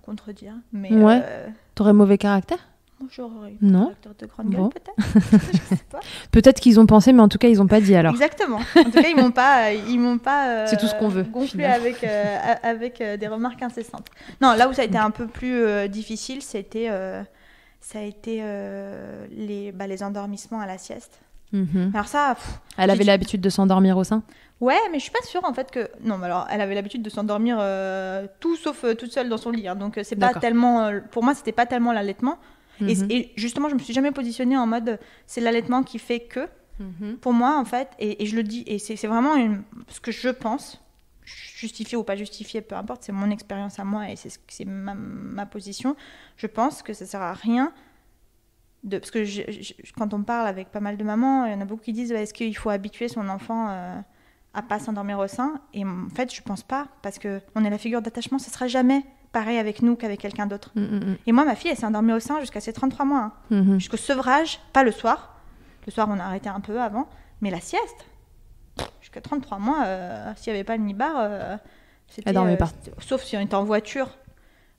contredire, mais ouais. T'aurais mauvais caractère non. peut-être. qu'ils ont pensé, mais en tout cas, ils n'ont pas dit alors. Exactement. En tout cas, ils m'ont pas, euh, ils m'ont pas. C'est tout ce qu'on euh, veut. Gonflé avec, euh, avec des remarques incessantes. Non, là où ça a été un peu plus difficile, c'était, ça a été les, bah, les endormissements à la sieste. Mhm. Alors ça. Elle avait l'habitude de s'endormir au sein. Ouais, mais je suis pas sûre en fait que. Non, mais alors elle avait l'habitude de s'endormir euh, tout sauf euh, toute seule dans son lit. Hein, donc euh, c'est pas tellement. pour moi, c'était pas tellement l'allaitement. Mhm. Et- justement, je me suis jamais positionnée en mode c'est l'allaitement qui fait que. Mhm. Pour moi, en fait, et, je le dis, et c'est vraiment ce que je pense, justifié ou pas justifié, peu importe, c'est mon expérience à moi et c'est c'est ma, position. Je pense que ça sert à rien de. Parce que quand on parle avec pas mal de mamans, il y en a beaucoup qui disent bah, est-ce qu'il faut habituer son enfant à pas s'endormir au sein. Et en fait, je pense pas, parce que on est la figure d'attachement, ce sera jamais pareil avec nous qu'avec quelqu'un d'autre. Mm, mm, mm. Et moi, ma fille, elle s'est endormie au sein jusqu'à ses 33 mois. Hein. Jusqu'au sevrage, pas le soir. Le soir, on a arrêté un peu avant, mais la sieste, jusqu'à 33 mois, euh, s'il n'y avait pas le nibar, euh, elle dormait euh, pas. sauf si on était en voiture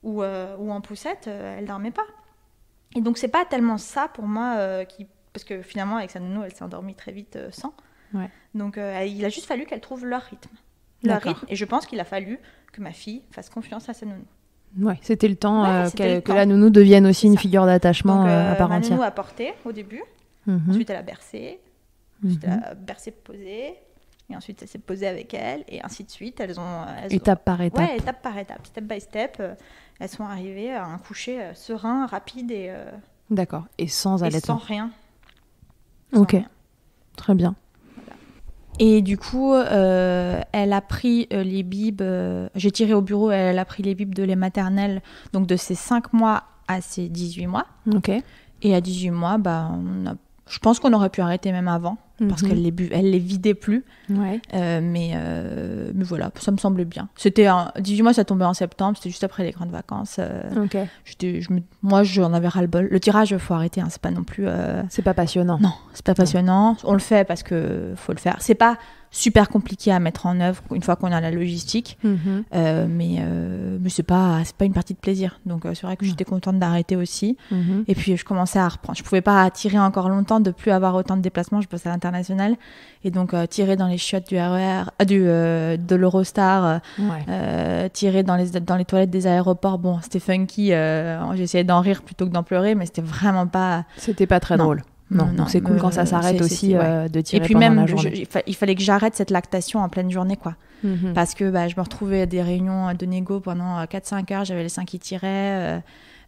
ou, ou en poussette, elle dormait pas. Et donc, c'est pas tellement ça pour moi qui. Parce que finalement, avec sa nounou, elle s'est endormie très vite sans. Donc euh, il a juste fallu qu'elles trouvent leur rythme. Et je pense qu'il a fallu que ma fille fasse confiance à sa nounou. Ouais, c'était le temps euh, que la nounou devienne aussi une figure d'attachement euh, à part ma entière. nounou a porté au début, mhm. ensuite elle a bercé, ensuite elle a mhm. bercé posé, et ensuite elle s'est posée avec elle, et ainsi de suite. Elles ont, étape par étape. Ouais, étape par étape, step by step. elles sont arrivées à un coucher serein, rapide et. D'accord. Et sans allaitement. Et sans rien. ok. Très bien. Et du coup, euh, elle a pris euh, les bibes, euh, j'ai tiré au bureau, elle a pris les bibes de les maternelles, donc de ses 5 mois à ses 18 mois. Ok. Et à 18 mois, bah, je pense qu'on aurait pu arrêter même avant parce mhm. qu'elle les elle les vidait plus. Ouais. Euh, euh, mais, voilà, ça me semblait bien. C'était 18 mois, ça tombait en septembre, c'était juste après les grandes vacances. Euh, je moi, j'en avais ras le bol. Le tirage, faut arrêter, hein, c'est pas non plus. C'est pas passionnant. Non, c'est pas passionnant. On le fait parce que faut le faire. C'est pas super compliqué à mettre en œuvre une fois qu'on a la logistique. Mhm. Euh, mais euh, mais c'est pas pas une partie de plaisir. Donc euh, c'est vrai que j'étais contente d'arrêter aussi. Mhm. Et puis je commençais à reprendre. Je pouvais pas tirer encore longtemps de plus avoir autant de déplacements. Je bosse à l'international et donc euh, tirer dans les chiottes du RER, e du de l'Eurostar, tirer dans les dans les toilettes des aéroports. Bon, c'était funky. J'essayais d'en rire plutôt que d'en pleurer, mais c'était vraiment pas. C'était pas très drôle. Non, non, c'est cool quand ça s'arrête aussi euh, de tirer Et puis même, il fallait que j'arrête cette lactation en pleine journée, quoi. Mhm. Parce que bah, je me retrouvais à des réunions de négo pendant 4-5 euh, heures, j'avais les seins qui tiraient.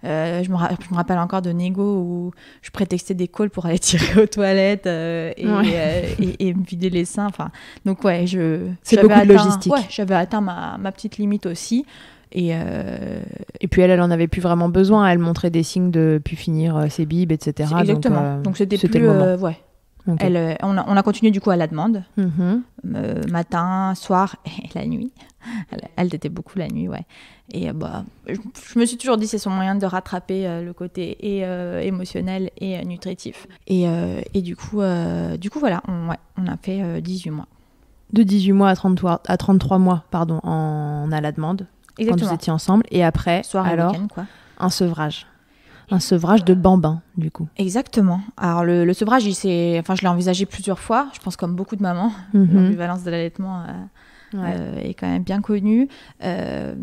Euh, je, me rappelle encore de négo où je prétextais des calls pour aller tirer aux toilettes et, me vider les seins. Enfin, donc ouais, je. C'est beaucoup logistique. Ouais, j'avais atteint ma, petite limite aussi. Euh, et, puis elle, elle en avait plus vraiment besoin. Elle montrait des signes de plus finir euh, ses bibes, etc. Exactement. Euh, Donc c'était plus. ouais. Elle, on, a, continué du coup à la demande, mm-hmm. matin, soir et la nuit. Elle, elle, était beaucoup la nuit, ouais. Et bah, je, me suis toujours dit c'est son moyen de rattraper le côté émotionnel et nutritif. Et, du coup, du coup voilà, on, a fait 18 mois. De 18 mois à 33, à 33 mois, pardon, en, à la demande Exactement. quand nous étions ensemble. Et après, Soir alors, quoi. un sevrage. Un sevrage de bambins du coup. Exactement. Alors, le, sevrage, il enfin, je l'ai envisagé plusieurs fois, je pense comme beaucoup de mamans. L'ambivalence mhm. de l'allaitement euh, euh, est quand même bien connue. Euh,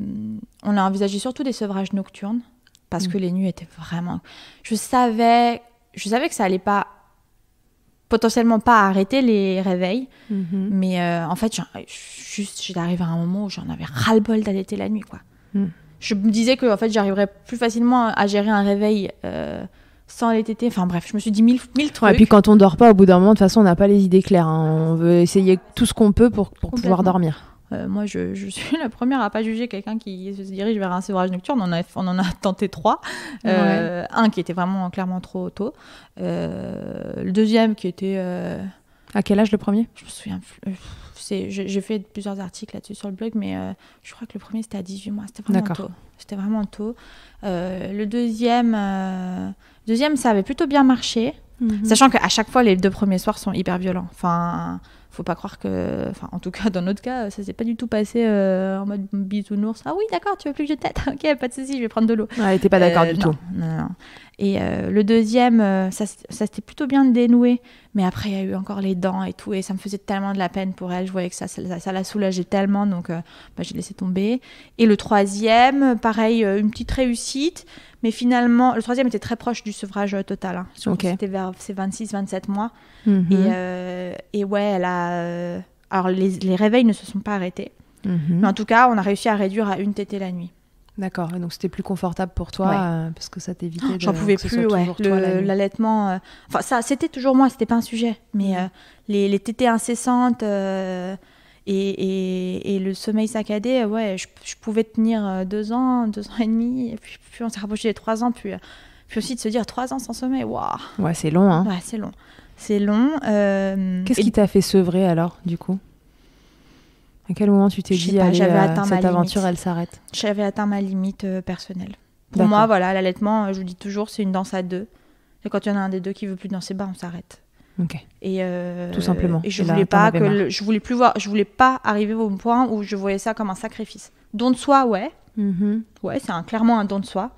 on a envisagé surtout des sevrages nocturnes, parce mm. que les nuits étaient vraiment... Je savais, je savais que ça allait pas potentiellement pas arrêter les réveils. Mhm. Mais euh, en fait, juste, j'ai à un moment où j'en avais ras-le-bol d'allaiter la nuit, quoi. Mhm. Je me disais que en fait, j'arriverais plus facilement à gérer un réveil euh, sans les Enfin bref, je me suis dit mille, mille trucs. et puis quand on dort pas, au bout d'un moment, de toute façon, on n'a pas les idées claires. Hein. On veut essayer tout ce qu'on peut pour, pour pouvoir dormir. Euh, moi, je, suis la première à pas juger quelqu'un qui se dirige vers un sévrage nocturne. On, on en a tenté trois. Euh, un qui était vraiment clairement trop tôt. Euh, le deuxième qui était. À quel âge le premier Je me souviens plus. J'ai fait plusieurs articles là-dessus sur le blog, mais je crois que le premier c'était à 18 mois. C'était vraiment tôt. C'était vraiment tôt. le deuxième, deuxième, ça avait plutôt bien marché. Mhm. Sachant qu'à chaque fois, les deux premiers soirs sont hyper violents. Enfin, faut pas croire que, enfin, en tout cas, dans notre cas, ça s'est pas du tout passé euh, en mode bisounours. Ah oui, d'accord, tu veux plus que je t'aide Ok, pas de souci, je vais prendre de l'eau. Ah, elle t'es pas d'accord euh, du tout. Non, non. Et euh, le deuxième, ça, s'était plutôt bien dénoué, mais après, il y a eu encore les dents et tout, et ça me faisait tellement de la peine pour elle. Je voyais que ça, ça, la soulageait tellement, donc bah, j'ai laissé tomber. Et le troisième, pareil, une petite réussite, mais finalement, le troisième était très proche du sevrage euh, total. Hein. C'était vers ses 26-27 mois. Mhm. Euh, et, ouais, elle a. Euh, alors, les, les, réveils ne se sont pas arrêtés. Mhm. Mais en tout cas, on a réussi à réduire à une tétée la nuit. D'accord, donc c'était plus confortable pour toi parce que ça t'évitait. Oh, J'en pouvais plus, L'allaitement, enfin ça, c'était toujours moi, c'était pas un sujet, mais mhm. les, les, tétées incessantes, et, le sommeil saccadé, euh, ouais, je, pouvais tenir euh, deux ans, deux ans et demi, et puis, on s'est rapproché des trois ans, puis, euh, puis aussi de se dire trois ans sans sommeil, waouh Ouais, c'est long, hein Ouais, c'est long. C'est long. Qu'est-ce qui t'a fait sevrer alors, du coup À quel moment tu t'es dit, pas, cette aventure, elle s'arrête J'avais atteint ma limite personnelle. Pour moi, voilà, l'allaitement, je vous dis toujours, c'est une danse à deux. Et quand il y en a un des deux qui veut plus danser, bas, on s'arrête. Et euh, tout simplement. Et je voulais pas que je voulais plus voir, je voulais pas arriver au point où je voyais ça comme un sacrifice. Don de soi, ouais. Mm-hmm. Ouais, c'est clairement un don de soi,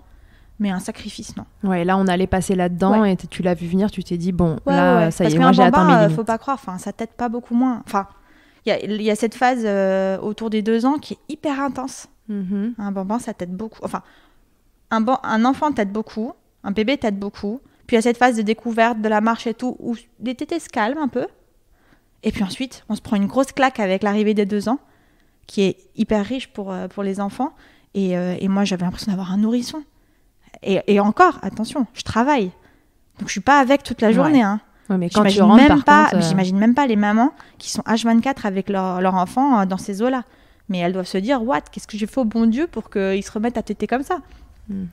mais un sacrifice, non. Ouais, là on allait passer là-dedans et tu l'as vu venir, tu t'es dit bon, là ça y est, moi j'ai euh, Faut pas croire, enfin ça t'aide pas beaucoup moins. Enfin, il y, y, a cette phase euh, autour des deux ans qui est hyper intense. Mm-hmm. Un bambin, ça t'aide beaucoup. Enfin, un, un enfant t'aide beaucoup, un bébé t'aide beaucoup puis à cette phase de découverte de la marche et tout, où les tétés se calment un peu. Et puis ensuite, on se prend une grosse claque avec l'arrivée des deux ans, qui est hyper riche pour, euh, pour les enfants. Euh, et, moi, j'avais l'impression d'avoir un nourrisson. Et, encore, attention, je travaille. Donc je suis pas avec toute la journée. Hein. quand j'imagine même pas les mamans qui sont H24 avec leur, enfants enfant euh, dans ces eaux-là. Mais elles doivent se dire, what, qu'est-ce que j'ai fait au bon Dieu pour qu'ils se remettent à téter comme ça hmm.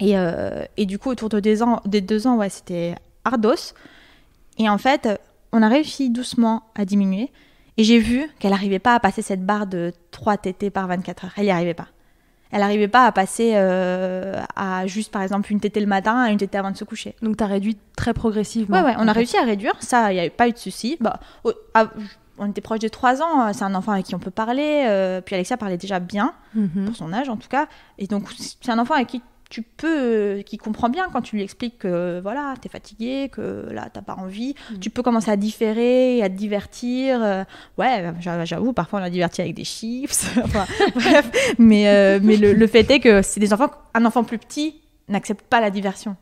Et, euh, et du coup, autour de des, deux ans, ouais, c'était ardos. Et en fait, on a réussi doucement à diminuer. Et j'ai vu qu'elle n'arrivait pas à passer cette barre de 3 TT par 24 heures. Elle n'y arrivait pas. Elle n'arrivait pas à passer euh, à juste, par exemple, une TT le matin à une TT avant de se coucher. Donc, tu as réduit très progressivement. Ouais, ouais, on a réussi à réduire. Ça, il n'y avait pas eu de souci. Bah, on était proche des 3 ans. C'est un enfant avec qui on peut parler. Euh, puis Alexia parlait déjà bien, mhm. pour son âge en tout cas. Et donc, c'est un enfant avec qui tu peux, euh, qui comprend bien quand tu lui expliques que voilà, t'es fatigué, que là, t'as pas envie, mm. tu peux commencer à différer, à te divertir. Euh, ouais, bah, j'avoue, parfois on a diverti avec des chiffres. bref, mais, euh, le, fait est que c'est des enfants, un enfant plus petit n'accepte pas la diversion.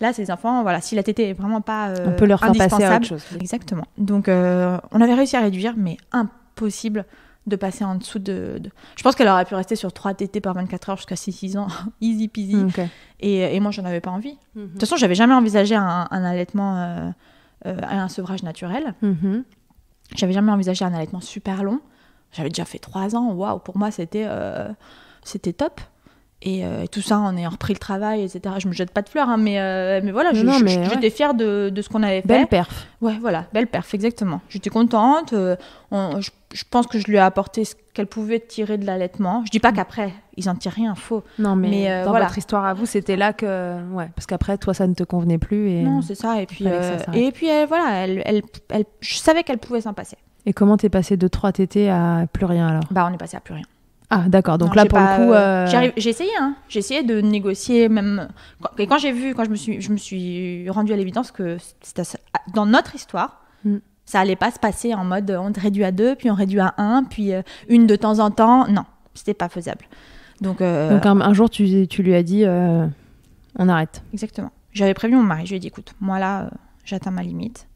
Là, ces enfants, voilà, si la tétée est vraiment pas on peut leur faire passer à autre chose. Exactement. Donc, on avait réussi à réduire, mais impossible de passer en dessous de. Je pense qu'elle aurait pu rester sur 3 TT par 24 heures jusqu'à 6 6 ans, easy peasy. Et, et, moi, j'en avais pas envie. De mhm. toute façon, j'avais jamais envisagé un, allaitement, euh, euh, un sevrage naturel. Mhm. J'avais jamais envisagé un allaitement super long. J'avais déjà fait 3 ans, waouh, pour moi, c'était. Euh, c'était top. Euh, et, tout ça en ayant repris le travail, etc. Je me jette pas de fleurs, hein, mais, euh, mais voilà, j'étais je, je, fière de, ce qu'on avait fait. Belle perf. Ouais, voilà, belle perf, exactement. J'étais contente. Euh, je, pense que je lui ai apporté ce qu'elle pouvait tirer de l'allaitement. Je dis pas qu'après, ils en tirent rien, faux. Non, mais, voilà. votre histoire à vous, c'était là que. Ouais, parce qu'après, toi, ça ne te convenait plus. Et... Non, c'est ça. Et puis, et puis voilà, elle, elle, je savais qu'elle pouvait s'en passer. Et comment t'es passé de 3 TT à plus rien alors Bah, on est passé à plus rien. Ah d'accord, donc là pour le coup... Euh, euh, j'ai essayé, hein. j'ai essayé de négocier même... Et quand j'ai vu, quand je me suis, je me suis rendue à l'évidence que dans notre histoire, hmm. ça allait pas se passer en mode on réduit à deux, puis on réduit à un, puis euh, une de temps en temps. Non, c'était pas faisable. Donc, un, jour, tu, lui as dit on arrête. Exactement. J'avais prévu mon mari, je lui ai dit écoute, moi là, j'atteins ma limite.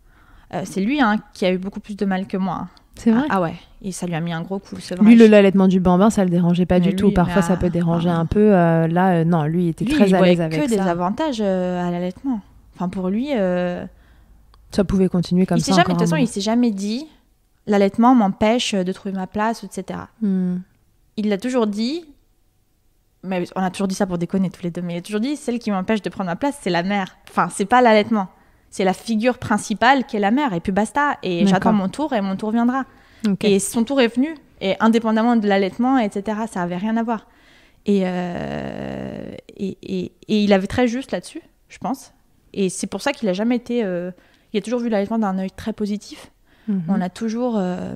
Euh, c'est lui hein, qui a eu beaucoup plus de mal que moi. C'est vrai. Ah, ah ouais, et ça lui a mis un gros coup. Lui, Lui, l'allaitement du bambin, ça le dérangeait pas du tout. Parfois, ça ah, peut déranger un peu. Euh, là, euh, non, lui il était très à l'aise avec que des avantages à l'allaitement. Enfin, pour lui, ça pouvait continuer comme ça. Jamais, de toute façon, hein. il s'est jamais dit l'allaitement m'empêche de trouver ma place, etc. Hmm. Il l'a toujours dit. Mais on a toujours dit ça pour déconner tous les deux. Mais il a toujours dit celle qui m'empêche de prendre ma place, c'est la mère. Enfin, c'est pas l'allaitement. C'est la figure principale qui est la mère, et puis basta. Et j'attends mon tour, et mon tour viendra. Et son tour est venu, et indépendamment de l'allaitement, etc., ça avait rien à voir. Euh, et, et, et, il avait très juste là-dessus, je pense. Et c'est pour ça qu'il a jamais été. Euh, il a toujours vu l'allaitement d'un œil très positif. Mhm. On a toujours. Euh,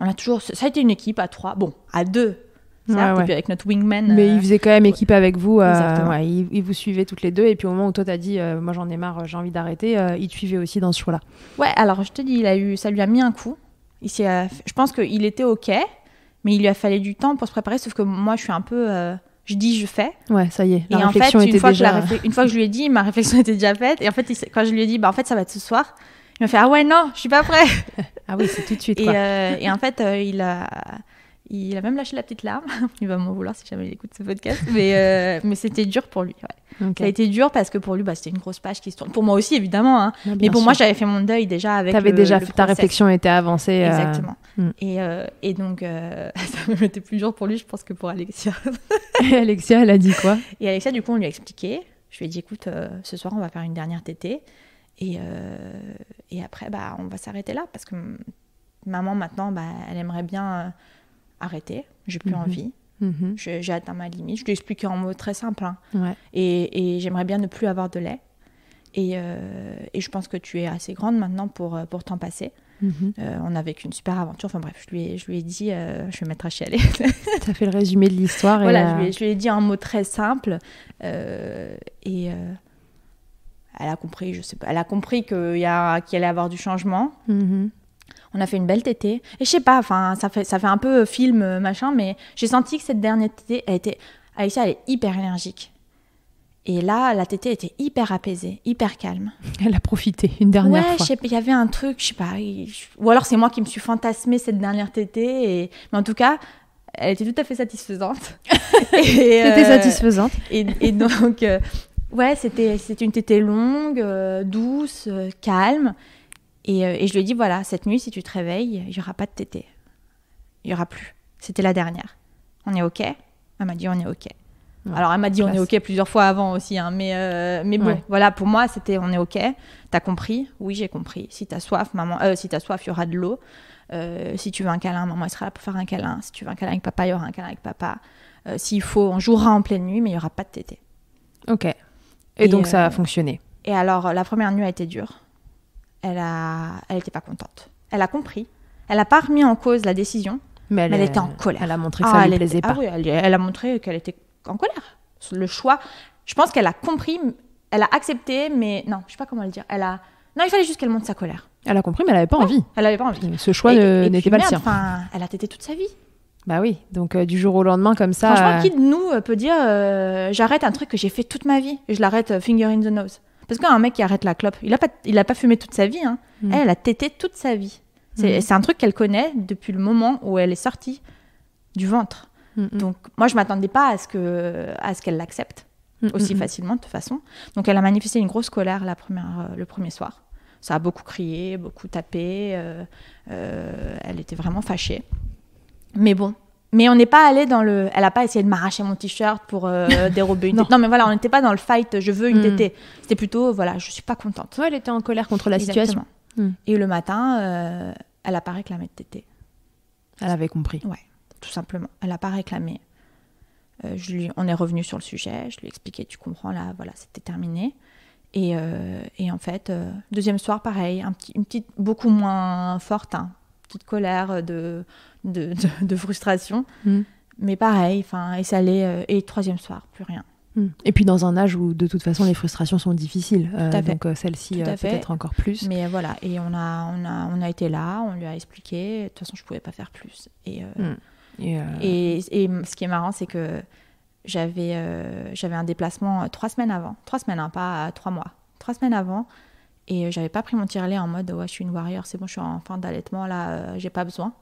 on a toujours. Ça a été une équipe à trois. Bon, à deux, avec notre wingman. Mais il euh, faisait quand même équipe avec vous. Euh, il, vous suivait toutes les deux. Et puis au moment où toi, t'as dit, euh, moi j'en ai marre, j'ai envie d'arrêter, il te suivait aussi dans ce choix-là. Ouais, alors je te dis, il a eu, ça lui a mis un coup. je pense qu'il était OK, mais il lui a fallu du temps pour se préparer. Sauf que moi, je suis un peu je dis, je fais. Ouais, ça y est. et en fait, une, fois que une fois que je lui ai dit, ma réflexion était déjà faite. Et en fait, quand je lui ai dit, bah en fait, ça va être ce soir, il m'a fait, ah ouais, non, je suis pas prêt. ah oui, c'est tout de suite. Et, en fait, il a. Il a même lâché la petite larme. Il va m'en vouloir si jamais il écoute ce podcast. Mais, euh, mais c'était dur pour lui. Ouais. Ça a été dur parce que pour lui, bah, c'était une grosse page qui se tourne. Pour moi aussi, évidemment. Hein. mais pour moi, j'avais fait mon deuil déjà avec. Avais déjà fait, ta réflexion était avancée. Euh, Exactement. Hmm. Et, euh, et, donc, ça été plus dur pour lui, je pense, que pour Alexia. et Alexia, elle a dit quoi Et Alexia, du coup, on lui a expliqué. Je lui ai dit, écoute, ce soir, on va faire une dernière tétée. Et, et après, bah, on va s'arrêter là parce que maman, maintenant, bah, elle aimerait bien arrêté, j'ai plus mhm. envie. Mhm. J'ai atteint ma limite. Je lui expliqué en mots très simples. Hein. Et, j'aimerais bien ne plus avoir de lait. Euh, et, je pense que tu es assez grande maintenant pour, euh, pour t'en passer. Mhm. Euh, on a vécu une super aventure. Enfin bref, je lui ai, je lui ai dit, je vais mettre à chialer. tu as fait le résumé de l'histoire. Voilà, je lui, ai, dit un mot très simple. et elle a compris, je sais pas, elle a compris qu'il y a, qu'il allait avoir du changement. On a fait une belle tétée. Et je sais pas, enfin, ça fait, ça fait un peu euh, film, euh, machin, mais j'ai senti que cette dernière tétée, elle était, elle est hyper énergique. Et là, la tétée était hyper apaisée, hyper calme. Elle a profité une dernière fois. Ouais, il y avait un truc, je sais pas. Ou alors c'est moi qui me suis fantasmée cette dernière tétée. Et... Mais en tout cas, elle était tout à fait satisfaisante. Euh, c'était satisfaisante. Et, donc, ouais, c'était une tétée longue, douce, calme. Euh, et, je lui ai dit, voilà, cette nuit, si tu te réveilles, il n'y aura pas de tété. Il n'y aura plus. C'était la dernière. On est OK Elle m'a dit, on est OK. Alors elle m'a dit, on est OK plusieurs fois avant aussi, hein, mais, euh, mais bon, voilà, pour moi, c'était, on est OK. T'as compris Oui, j'ai compris. Si t'as soif, maman, euh, si t'as soif, il y aura de l'eau. si tu veux un câlin, maman, elle sera là pour faire un câlin. Si tu veux un câlin avec papa, il y aura un câlin avec papa. S'il faut, on jouera en pleine nuit, mais il n'y aura pas de tété. OK. et donc ça a fonctionné. Et alors, la première nuit a été dure elle a, elle n'était pas contente. Elle a compris. Elle n'a pas remis en cause la décision, mais elle, était en colère. Elle a montré que ah, ça plaisait pas. Ah elle, a montré qu'elle était en colère. Le choix, je pense qu'elle a compris, elle a accepté, mais non, je sais pas comment le dire. Elle a, non, il fallait juste qu'elle monte sa colère. Elle a compris, mais elle n'avait pas envie. Elle avait pas envie. Ce choix n'était pas le sien. Enfin, elle a têté toute sa vie. Bah oui, donc euh, du jour au lendemain comme ça. Franchement, euh, qui de nous euh, peut dire j'arrête un truc que j'ai fait toute ma vie, et je l'arrête finger in the nose. Parce qu'un mec qui arrête la clope, il a pas, il a pas fumé toute sa vie. Hein. Mm. Elle, a tété toute sa vie. Mm. C'est un truc qu'elle connaît depuis le moment où elle est sortie du ventre. Mm, Donc moi, je m'attendais pas à ce ce qu'elle l'accepte aussi facilement de toute façon. Donc elle a manifesté une grosse colère la première, euh, le premier soir. Ça a beaucoup crié, beaucoup tapé. Euh, euh, elle était vraiment fâchée. Mais bon, mais on n'est pas allé dans le. Elle n'a pas essayé de m'arracher mon t-shirt pour euh, dérober une. non. non. mais voilà, on n'était pas dans le fight. Je veux une mm. C'était plutôt voilà, je suis pas contente. elle était en colère contre la situation. Hmm. Et le matin, euh, elle n'a pas réclamé de tétée. Elle avait compris. Ouais, tout simplement. Elle n'a pas réclamé. Euh, je lui... On est revenu sur le sujet. Je lui ai expliqué, tu comprends là, voilà, c'était terminé. Et, en fait, deuxième soir, pareil, une petite, beaucoup moins forte, hein, petite colère de de, frustration. Mm. Mais pareil, enfin, et ça allait. Euh, et troisième soir, plus rien. Mm. Et puis dans un âge où de toute façon les frustrations sont difficiles, euh, donc euh, celle-ci peut-être encore plus. Mais voilà, et on a, on a, été là, on lui a expliqué. De toute façon, je pouvais pas faire plus. Et, mm. et, et, ce qui est marrant, c'est que j'avais, j'avais un déplacement trois semaines avant, trois semaines, hein, pas trois mois, trois semaines avant. Et j'avais pas pris mon tirelet en mode ouais, je suis une warrior, c'est bon, je suis en fin d'allaitement, là, j'ai pas besoin.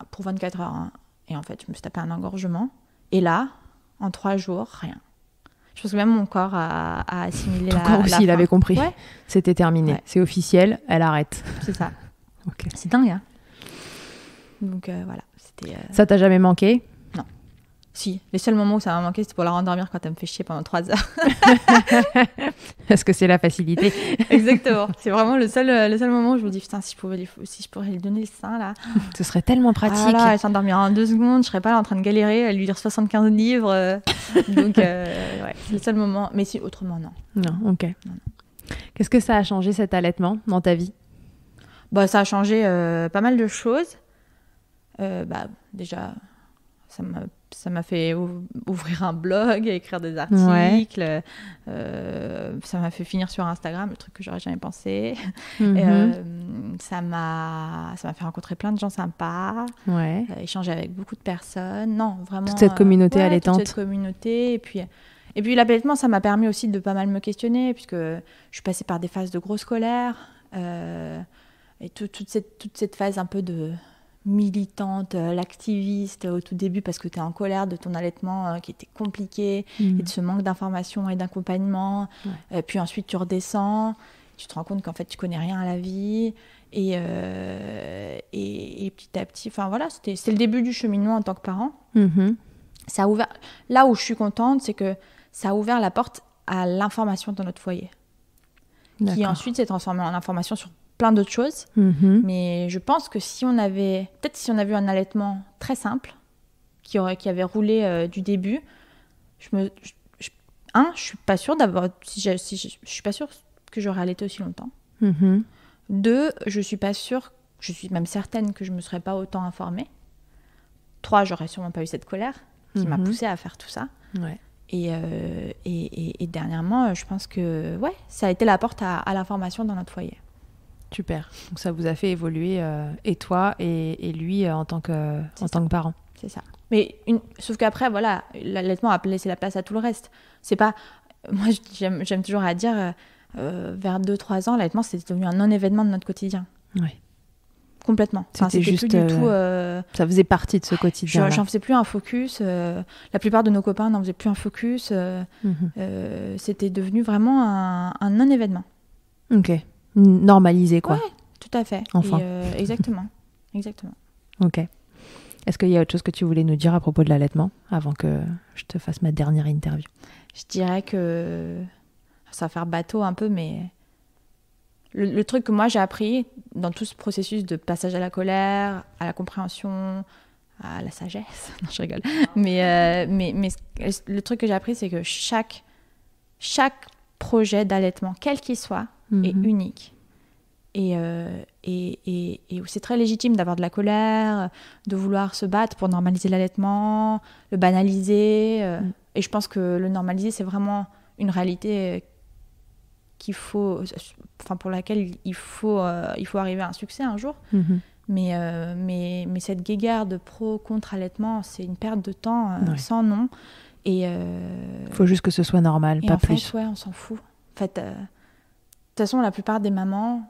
Ah, pour 24 heures. Hein. Et en fait, je me suis tapé un engorgement. Et là, en trois jours, rien. Je pense que même mon corps a, a assimilé la. corps aussi, il avait compris. C'était terminé. C'est officiel, elle arrête. C'est ça. C'est dingue. Hein. Donc euh, voilà. Euh, ça t'a jamais manqué si, les seuls moments où ça m'a manqué, c'était pour la rendormir quand elle me fait chier pendant trois heures. Parce que c'est la facilité. Exactement. C'est vraiment le seul, euh, le seul moment où je me dis, putain, si je, pouvais, si je pourrais lui donner le sein, là. Ce serait tellement ah pratique. Ah là, elle s'endormira en deux secondes, je serais pas là en train de galérer à lui dire 75 livres. Euh. donc, euh, ouais, c'est le seul moment. Mais si, autrement, non. Non, ok. Qu'est-ce que ça a changé cet allaitement dans ta vie bah, Ça a changé pas mal de choses. Bah, déjà, ça m'a ça m'a fait ouvrir un blog, écrire des articles, euh, ça m'a fait finir sur Instagram, le truc que j'aurais jamais pensé. Mhm. Euh, ça m'a ça m'a fait rencontrer plein de gens sympas, ouais. Euh, échanger avec beaucoup de personnes. Non, vraiment. Toute cette communauté ouais, allaitante. Toute cette communauté et puis. Et puis ça m'a permis aussi de pas mal me questionner, puisque je suis passée par des phases de grosse colère. et toute, cette, toute cette phase un peu de, militante, euh, l'activiste euh, au tout début parce que tu es en colère de ton allaitement euh, qui était compliqué et de mhm. ce manque d'information et d'accompagnement. puis ensuite tu redescends, tu te rends compte qu'en fait tu connais rien à la vie. Et, et, petit à petit, enfin voilà, c'était le début du cheminement en tant que parent. Mhm. Ça a ouvert, là où je suis contente, c'est que ça a ouvert la porte à l'information dans notre foyer, qui ensuite s'est transformée en information sur plein d'autres choses. Mhm. Mais je pense que si on avait, peut-être si on avait eu un allaitement très simple, qui, aurait, qui avait roulé euh, du début, je me, un, hein, je suis pas sûre d'avoir, si, je, si je, suis pas sûre que j'aurais allaité aussi longtemps. Mhm. Deux, je suis pas sûre, je suis même certaine que je me serais pas autant informée. Trois, j'aurais sûrement pas eu cette colère qui m'a poussé mhm. poussée à faire tout ça. Euh, et, et, et, dernièrement, je pense que ouais, ça a été la porte à, à l'information dans notre foyer. Super. Donc ça vous a fait évoluer euh, et toi et, lui euh, en tant que en tant que parent. C'est ça. Mais une... sauf qu'après voilà, l'allaitement a laissé la place à tout le reste. C'est pas euh, moi j'aime toujours à dire vers 2 3 ans l'allaitement c'est devenu un non événement de notre quotidien. Oui. Complètement. C'était juste tout, ça faisait partie de ce quotidien. J'en faisais plus un focus. la plupart de nos copains n'en faisaient plus un focus. Mhm. C'était devenu vraiment un, un non événement. Ok normalisé, quoi. Ouais, tout à fait. Enfin. Euh, exactement. exactement. Ok. Est-ce qu'il y a autre chose que tu voulais nous dire à propos de l'allaitement avant que je te fasse ma dernière interview Je dirais que ça va faire bateau un peu, mais le, truc que moi j'ai appris dans tout ce processus de passage à la colère, à la compréhension, à la sagesse, non je rigole, mais, euh, mais, mais le truc que j'ai appris c'est que chaque, chaque projet d'allaitement, quel qu'il soit, est et mhm. unique. Euh, et, et, et, c'est très légitime d'avoir de la colère, de vouloir se battre pour normaliser l'allaitement, le banaliser. Euh, mm. Et je pense que le normaliser, c'est vraiment une réalité euh, qu'il faut, enfin pour laquelle il faut, il faut arriver à un succès un jour. Mhm. Mais, mais, mais, cette guéguerre de pro contre allaitement, c'est une perte de temps sans nom. Et faut juste que ce soit normal, pas en plus. Fait, ouais, on s'en fout. En fait, de toute façon, la plupart des mamans,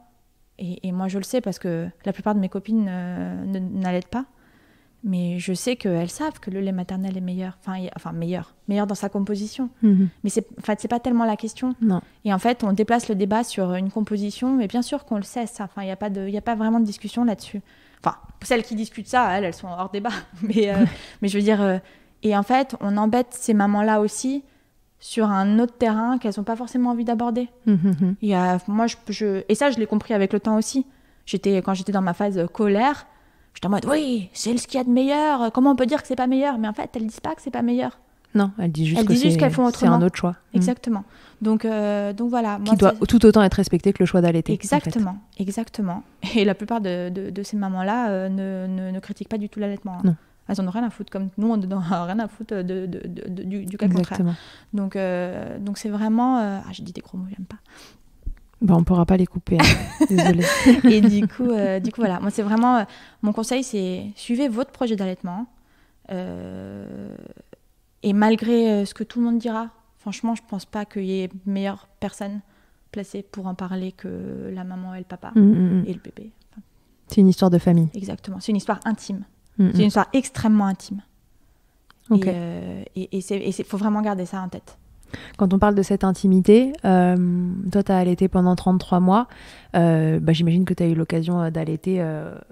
et, moi je le sais parce que la plupart de mes copines euh, n'allaitent pas, mais je sais qu'elles savent que le lait maternel est meilleur, enfin, enfin meilleur, meilleur dans sa composition. Mhm. Mais c'est en pas tellement la question. Et en fait, on déplace le débat sur une composition, mais bien sûr qu'on le sait, ça. Enfin, il n'y a, pas de, y a pas vraiment de discussion là-dessus. Enfin, celles qui discutent ça, elles, sont hors débat. Mais, euh, mais je veux dire, euh, et en fait, on embête ces mamans-là aussi sur un autre terrain qu'elles n'ont pas forcément envie d'aborder. Hum, hum, hum. Il moi, je, et ça, je l'ai compris avec le temps aussi. J'étais, quand j'étais dans ma phase colère, j'étais en mode oui, c'est ce qu'il y a de meilleur. Comment on peut dire que c'est pas meilleur Mais en fait, elles disent pas que c'est pas meilleur. Non, elles disent juste qu'elles font autrement. C'est un autre choix. Exactement. Donc, euh, donc voilà. Qui doit tout autant être respecté que le choix d'allaiter. Exactement, exactement. Et la plupart de, ces mamans-là euh, ne, ne, ne, critiquent pas du tout l'allaitement. Hein. Non elles en ont rien à foutre, comme nous, on n'en a rien à foutre de, du, cas contraire. Donc, euh, donc c'est vraiment. Euh, ah, j'ai dit des gros mots, j'aime pas. Bah, on pourra pas les couper, hein. désolée. Et du coup, euh, du coup, voilà. Moi, c'est vraiment. mon conseil, c'est suivez votre projet d'allaitement. et malgré ce que tout le monde dira, franchement, je pense pas qu'il y ait meilleure personne placée pour en parler que la maman et le papa mm, mm, mm. et le bébé. C'est une histoire de famille. Exactement. C'est une histoire intime. C'est une histoire extrêmement intime. Et il euh, faut vraiment garder ça en tête. Quand on parle de cette intimité, euh, toi, tu as allaité pendant 33 mois. Euh, bah, J'imagine que tu as eu l'occasion d'allaiter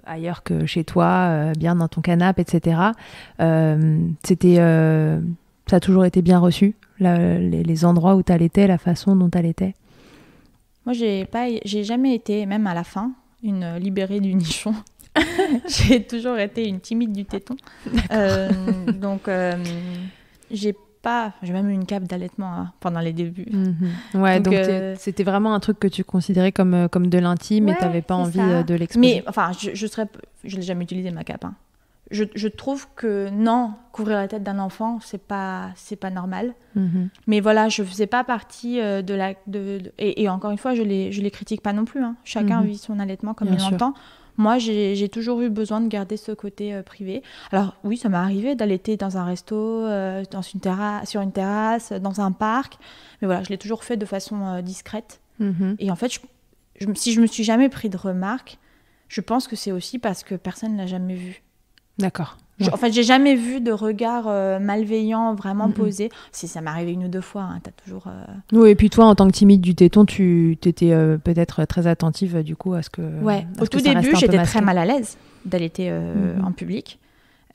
ailleurs que chez toi, bien dans ton canapé, etc. C'était, ça a toujours été bien reçu, les, endroits où tu allaitais, la façon dont tu allaitais Moi, j'ai jamais été, même à la fin, une libérée du nichon. j'ai toujours été une timide du téton. Euh, donc, euh, j'ai pas. J'ai même eu une cape d'allaitement hein, pendant les débuts. Mhm. Ouais, donc, euh, c'était vraiment un truc que tu considérais comme, comme de l'intime et tu n'avais pas envie de l'exprimer. Mais enfin, je, je Je l'ai jamais utilisé ma cape. Hein je, trouve que non, couvrir la tête d'un enfant, c'est pas c'est pas normal. Mhm. Mais voilà, je faisais pas partie euh, de la et, encore une fois, je les je les critique pas non plus. Hein. Chacun mhm. vit son allaitement comme il l'entend. Moi, j'ai toujours eu besoin de garder ce côté euh, privé. Alors oui, ça m'est arrivé d'allaiter dans un resto, euh, dans une terrasse, sur une terrasse, dans un parc. Mais voilà, je l'ai toujours fait de façon discrète. Mhm. Et en fait, je, je, si je me suis jamais pris de remarques, je pense que c'est aussi parce que personne ne l'a jamais vu. D'accord. En fait, j'ai jamais vu de regard euh, malveillant vraiment posé. Si ça m'est arrivé une ou deux fois, hein, t'as toujours. Euh, oui, et puis toi, en tant que timide du téton, tu étais euh, peut-être très attentive du coup à ce que. Ouais. Au tout début, j'étais très mal à l'aise d'aller être en public.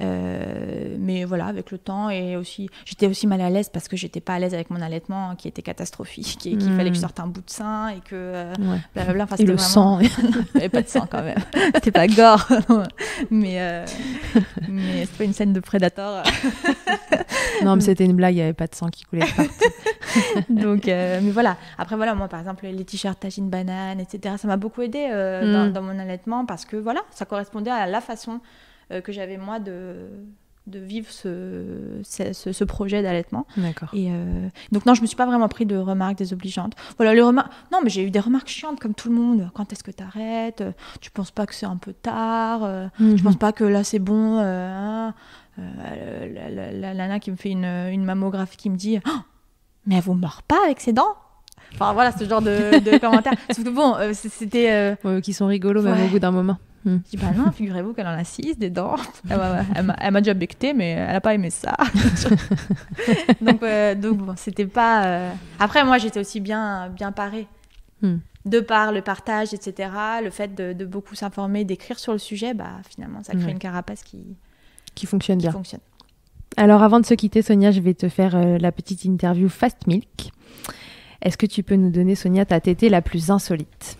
Euh, mais voilà, avec le temps et aussi, j'étais aussi mal à l'aise parce que j'étais pas à l'aise avec mon allaitement qui était catastrophique et qu'il fallait que je hmm. sorte un bout de sein et que euh, ouais. Enfin, et le sang, avait pas de sang quand même. C'était pas gore, mais euh, mais c'est pas une scène de prédateur non, mais c'était une blague, il y avait pas de sang qui coulait Donc, mais voilà. Après voilà, moi par exemple les t-shirts tajine banane, etc. Ça m'a beaucoup aidé dans, hmm. dans mon allaitement parce que voilà, ça correspondait à la façon euh, que j'avais moi de de vivre ce, ce, projet d'allaitement. D'accord. Et euh, donc non, je me suis pas vraiment pris de remarques désobligeantes. Voilà, les remarques. Non, mais j'ai eu des remarques chiantes comme tout le monde. Quand est-ce que tu arrêtes Tu penses pas que c'est un peu tard euh, mhm. je ne penses pas que là c'est bon euh, hein? la, nana qui me fait une, une mammographie qui me dit ah, mais elle vous mord pas avec ses dents Enfin voilà, ce genre de, commentaires. bon, c'était. qui sont rigolos mais même au bout d'un moment. Hmm. Je dis, bah non, figurez-vous qu'elle en a six des dents. Ah elle m'a déjà bectée, mais elle n'a pas aimé ça. donc, euh, donc c'était pas. Euh, après, moi, j'étais aussi bien, bien parée. Hmm. De par le partage, etc., le fait de, beaucoup s'informer, d'écrire sur le sujet, bah finalement, ça crée une carapace qui. Qui fonctionne bien. Fonctionne. Alors, avant de se quitter, Sonia, je vais te faire euh, la petite interview Fast Milk. Est-ce que tu peux nous donner, Sonia, ta tétée la plus insolite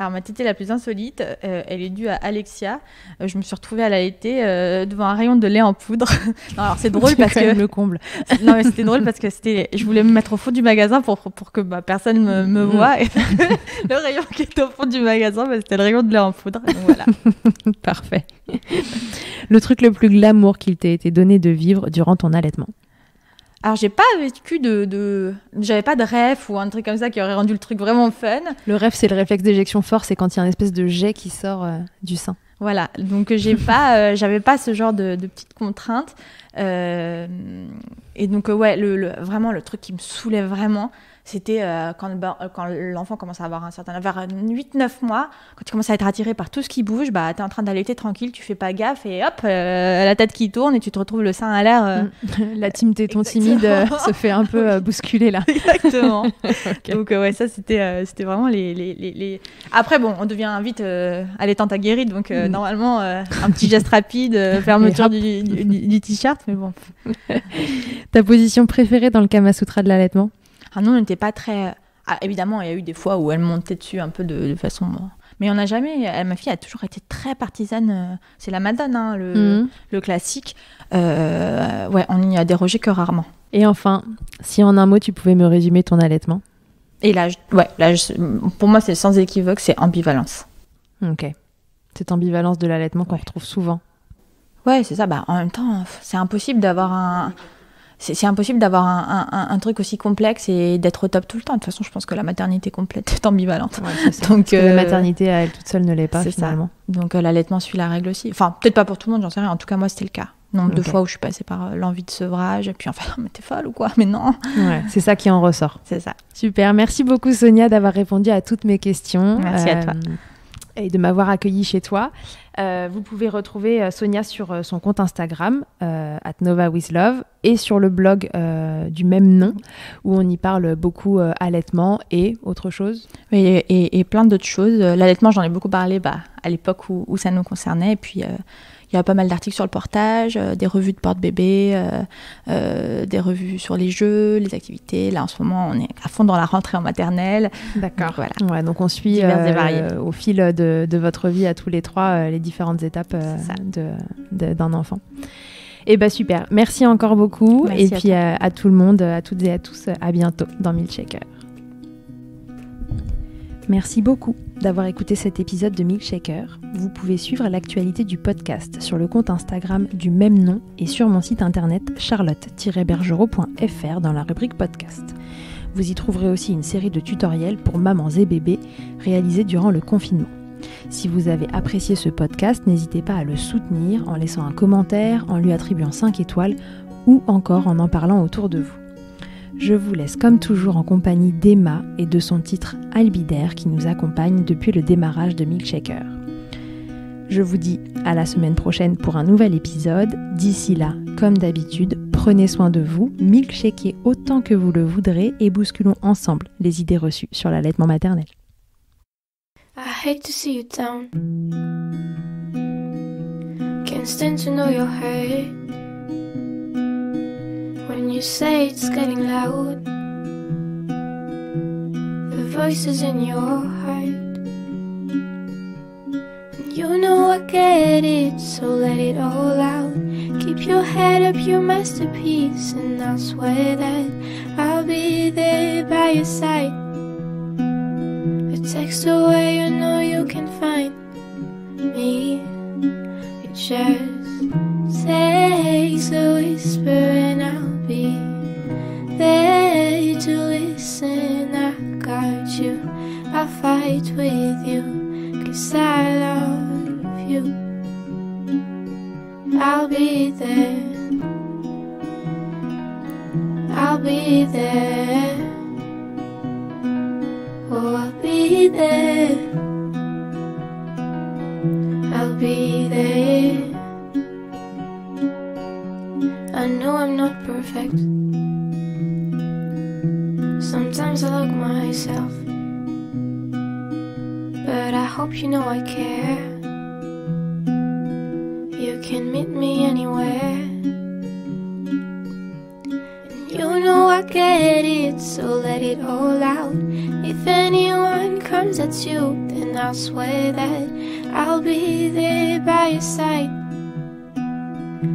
alors ma tétée la plus insolite, euh, elle est due à Alexia. Euh, je me suis retrouvée à la euh, devant un rayon de lait en poudre. alors c'est drôle parce que le comble. non mais c'était drôle parce que c'était, je voulais me mettre au fond du magasin pour pour que bah, personne me, me mm. voit. le rayon qui était au fond du magasin, bah, c'était le rayon de lait en poudre. voilà. Parfait. Le truc le plus glamour qu'il t'ait été donné de vivre durant ton allaitement. Alors, j'ai pas vécu de, J'avais pas de rêve ou un truc comme ça qui aurait rendu le truc vraiment fun. Le rêve, c'est le réflexe d'éjection fort, c'est quand il y a une espèce de jet qui sort euh, du sein. Voilà, donc j'ai pas, euh, j'avais pas ce genre de, de petites contraintes. Euh, et donc ouais, le, vraiment le truc qui me soulève vraiment, c'était euh, euh, quand, l'enfant commence à avoir un certain vers 8-9 euh, mois, quand tu commences à être attiré par tout ce qui bouge, bah es en train d'allaiter tranquille, tu fais pas gaffe et hop, la tête qui tourne et tu te retrouves le sein à l'air. Mm. la team téton timide se fait un peu bousculer là. Exactement. Donc ouais, ça c'était c'était vraiment les, les, les, Après bon, on devient vite allaitante aguerrie, donc mm. normalement un petit geste rapide, fermeture du, du t-shirt, mais bon. Ta position préférée dans le Kama Sutra de l'allaitement ah non, on n'était pas très. Euh, ah, évidemment, il y a eu des fois où elle montait dessus un peu de, façon. Euh, mais on n'a jamais. Euh, ma fille a toujours été très partisane. C'est la madone, hein, le, mhm. le, classique. ouais, on n'y a dérogé que rarement. Et enfin, si en un mot tu pouvais me résumer ton allaitement Et là, ouais, là, pour moi, c'est sans équivoque, c'est ambivalence. Ok. Cette ambivalence de l'allaitement qu'on retrouve souvent. Ouais, c'est ça. Bah, en même temps, c'est impossible d'avoir un c'est impossible d'avoir un, truc aussi complexe et d'être au top tout le temps. De toute façon, je pense que la maternité complète est ambivalente. Donc, la euh, maternité à elle toute seule ne l'est pas finalement. Donc euh, l'allaitement suit la règle aussi. Enfin, peut-être pas pour tout le monde, j'en sais rien. En tout cas, moi, c'était le cas. Nombre deux fois où je suis passée par euh, l'envie de sevrage, et puis enfin, mais t'es folle ou quoi Mais non C'est ça qui en ressort. C'est ça. Super, merci beaucoup Sonia d'avoir répondu à toutes mes questions. Merci à toi et de m'avoir accueilli chez toi. Euh, vous pouvez retrouver euh, Sonia sur euh, son compte Instagram, at Nova with Love, et sur le blog du même nom, où on y parle beaucoup allaitement et autre chose. et, plein d'autres choses. L'allaitement, j'en ai beaucoup parlé bah, à l'époque où, où, ça nous concernait, et puis il y a pas mal d'articles sur le portage, euh, des revues de porte-bébé, euh, euh, des revues sur les jeux, les activités. Là, en ce moment, on est à fond dans la rentrée en maternelle. D'accord. Voilà. donc on suit au fil de, votre vie à tous les trois les différentes étapes d'un enfant. Et eh bah ben, super. Merci encore beaucoup. et puis à, tout le monde, à toutes et à tous, à bientôt dans Milkshaker. Merci beaucoup d'avoir écouté cet épisode de Milkshaker. Vous pouvez suivre l'actualité du podcast sur le compte Instagram du même nom et sur mon site internet charlotte-bergerot.fr dans la rubrique podcast. Vous y trouverez aussi une série de tutoriels pour mamans et bébés réalisés durant le confinement. Si vous avez apprécié ce podcast, n'hésitez pas à le soutenir en laissant un commentaire, en lui attribuant 5 étoiles ou encore en en parlant autour de vous. Je vous laisse comme toujours en compagnie d'Emma et de son titre Albidaire qui nous accompagne depuis le démarrage de Milkshaker. Je vous dis à la semaine prochaine pour un nouvel épisode. D'ici là, comme d'habitude, prenez soin de vous, milkshakez autant que vous le voudrez et bousculons ensemble les idées reçues sur l'allaitement maternel. I hate to see you down. Can't stand to know when you say it's getting loud. The voices in your heart. And you know I get it, so let it all out. Keep your head up, your masterpiece, and I'll swear that I'll be there by your side. A text away, you know you can find me. It just takes a whisper there to listen. I got you, I fight with you, cause I love you. I'll be there, I'll be there, oh, I'll be there. I'll be there. I know I'm not perfect. Sometimes I look myself, but I hope you know I care. You can meet me anywhere. And you know I get it, so let it all out. If anyone comes at you, then I'll swear that I'll be there by your side.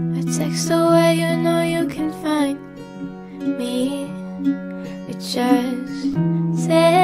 A text away, you know you can find me just say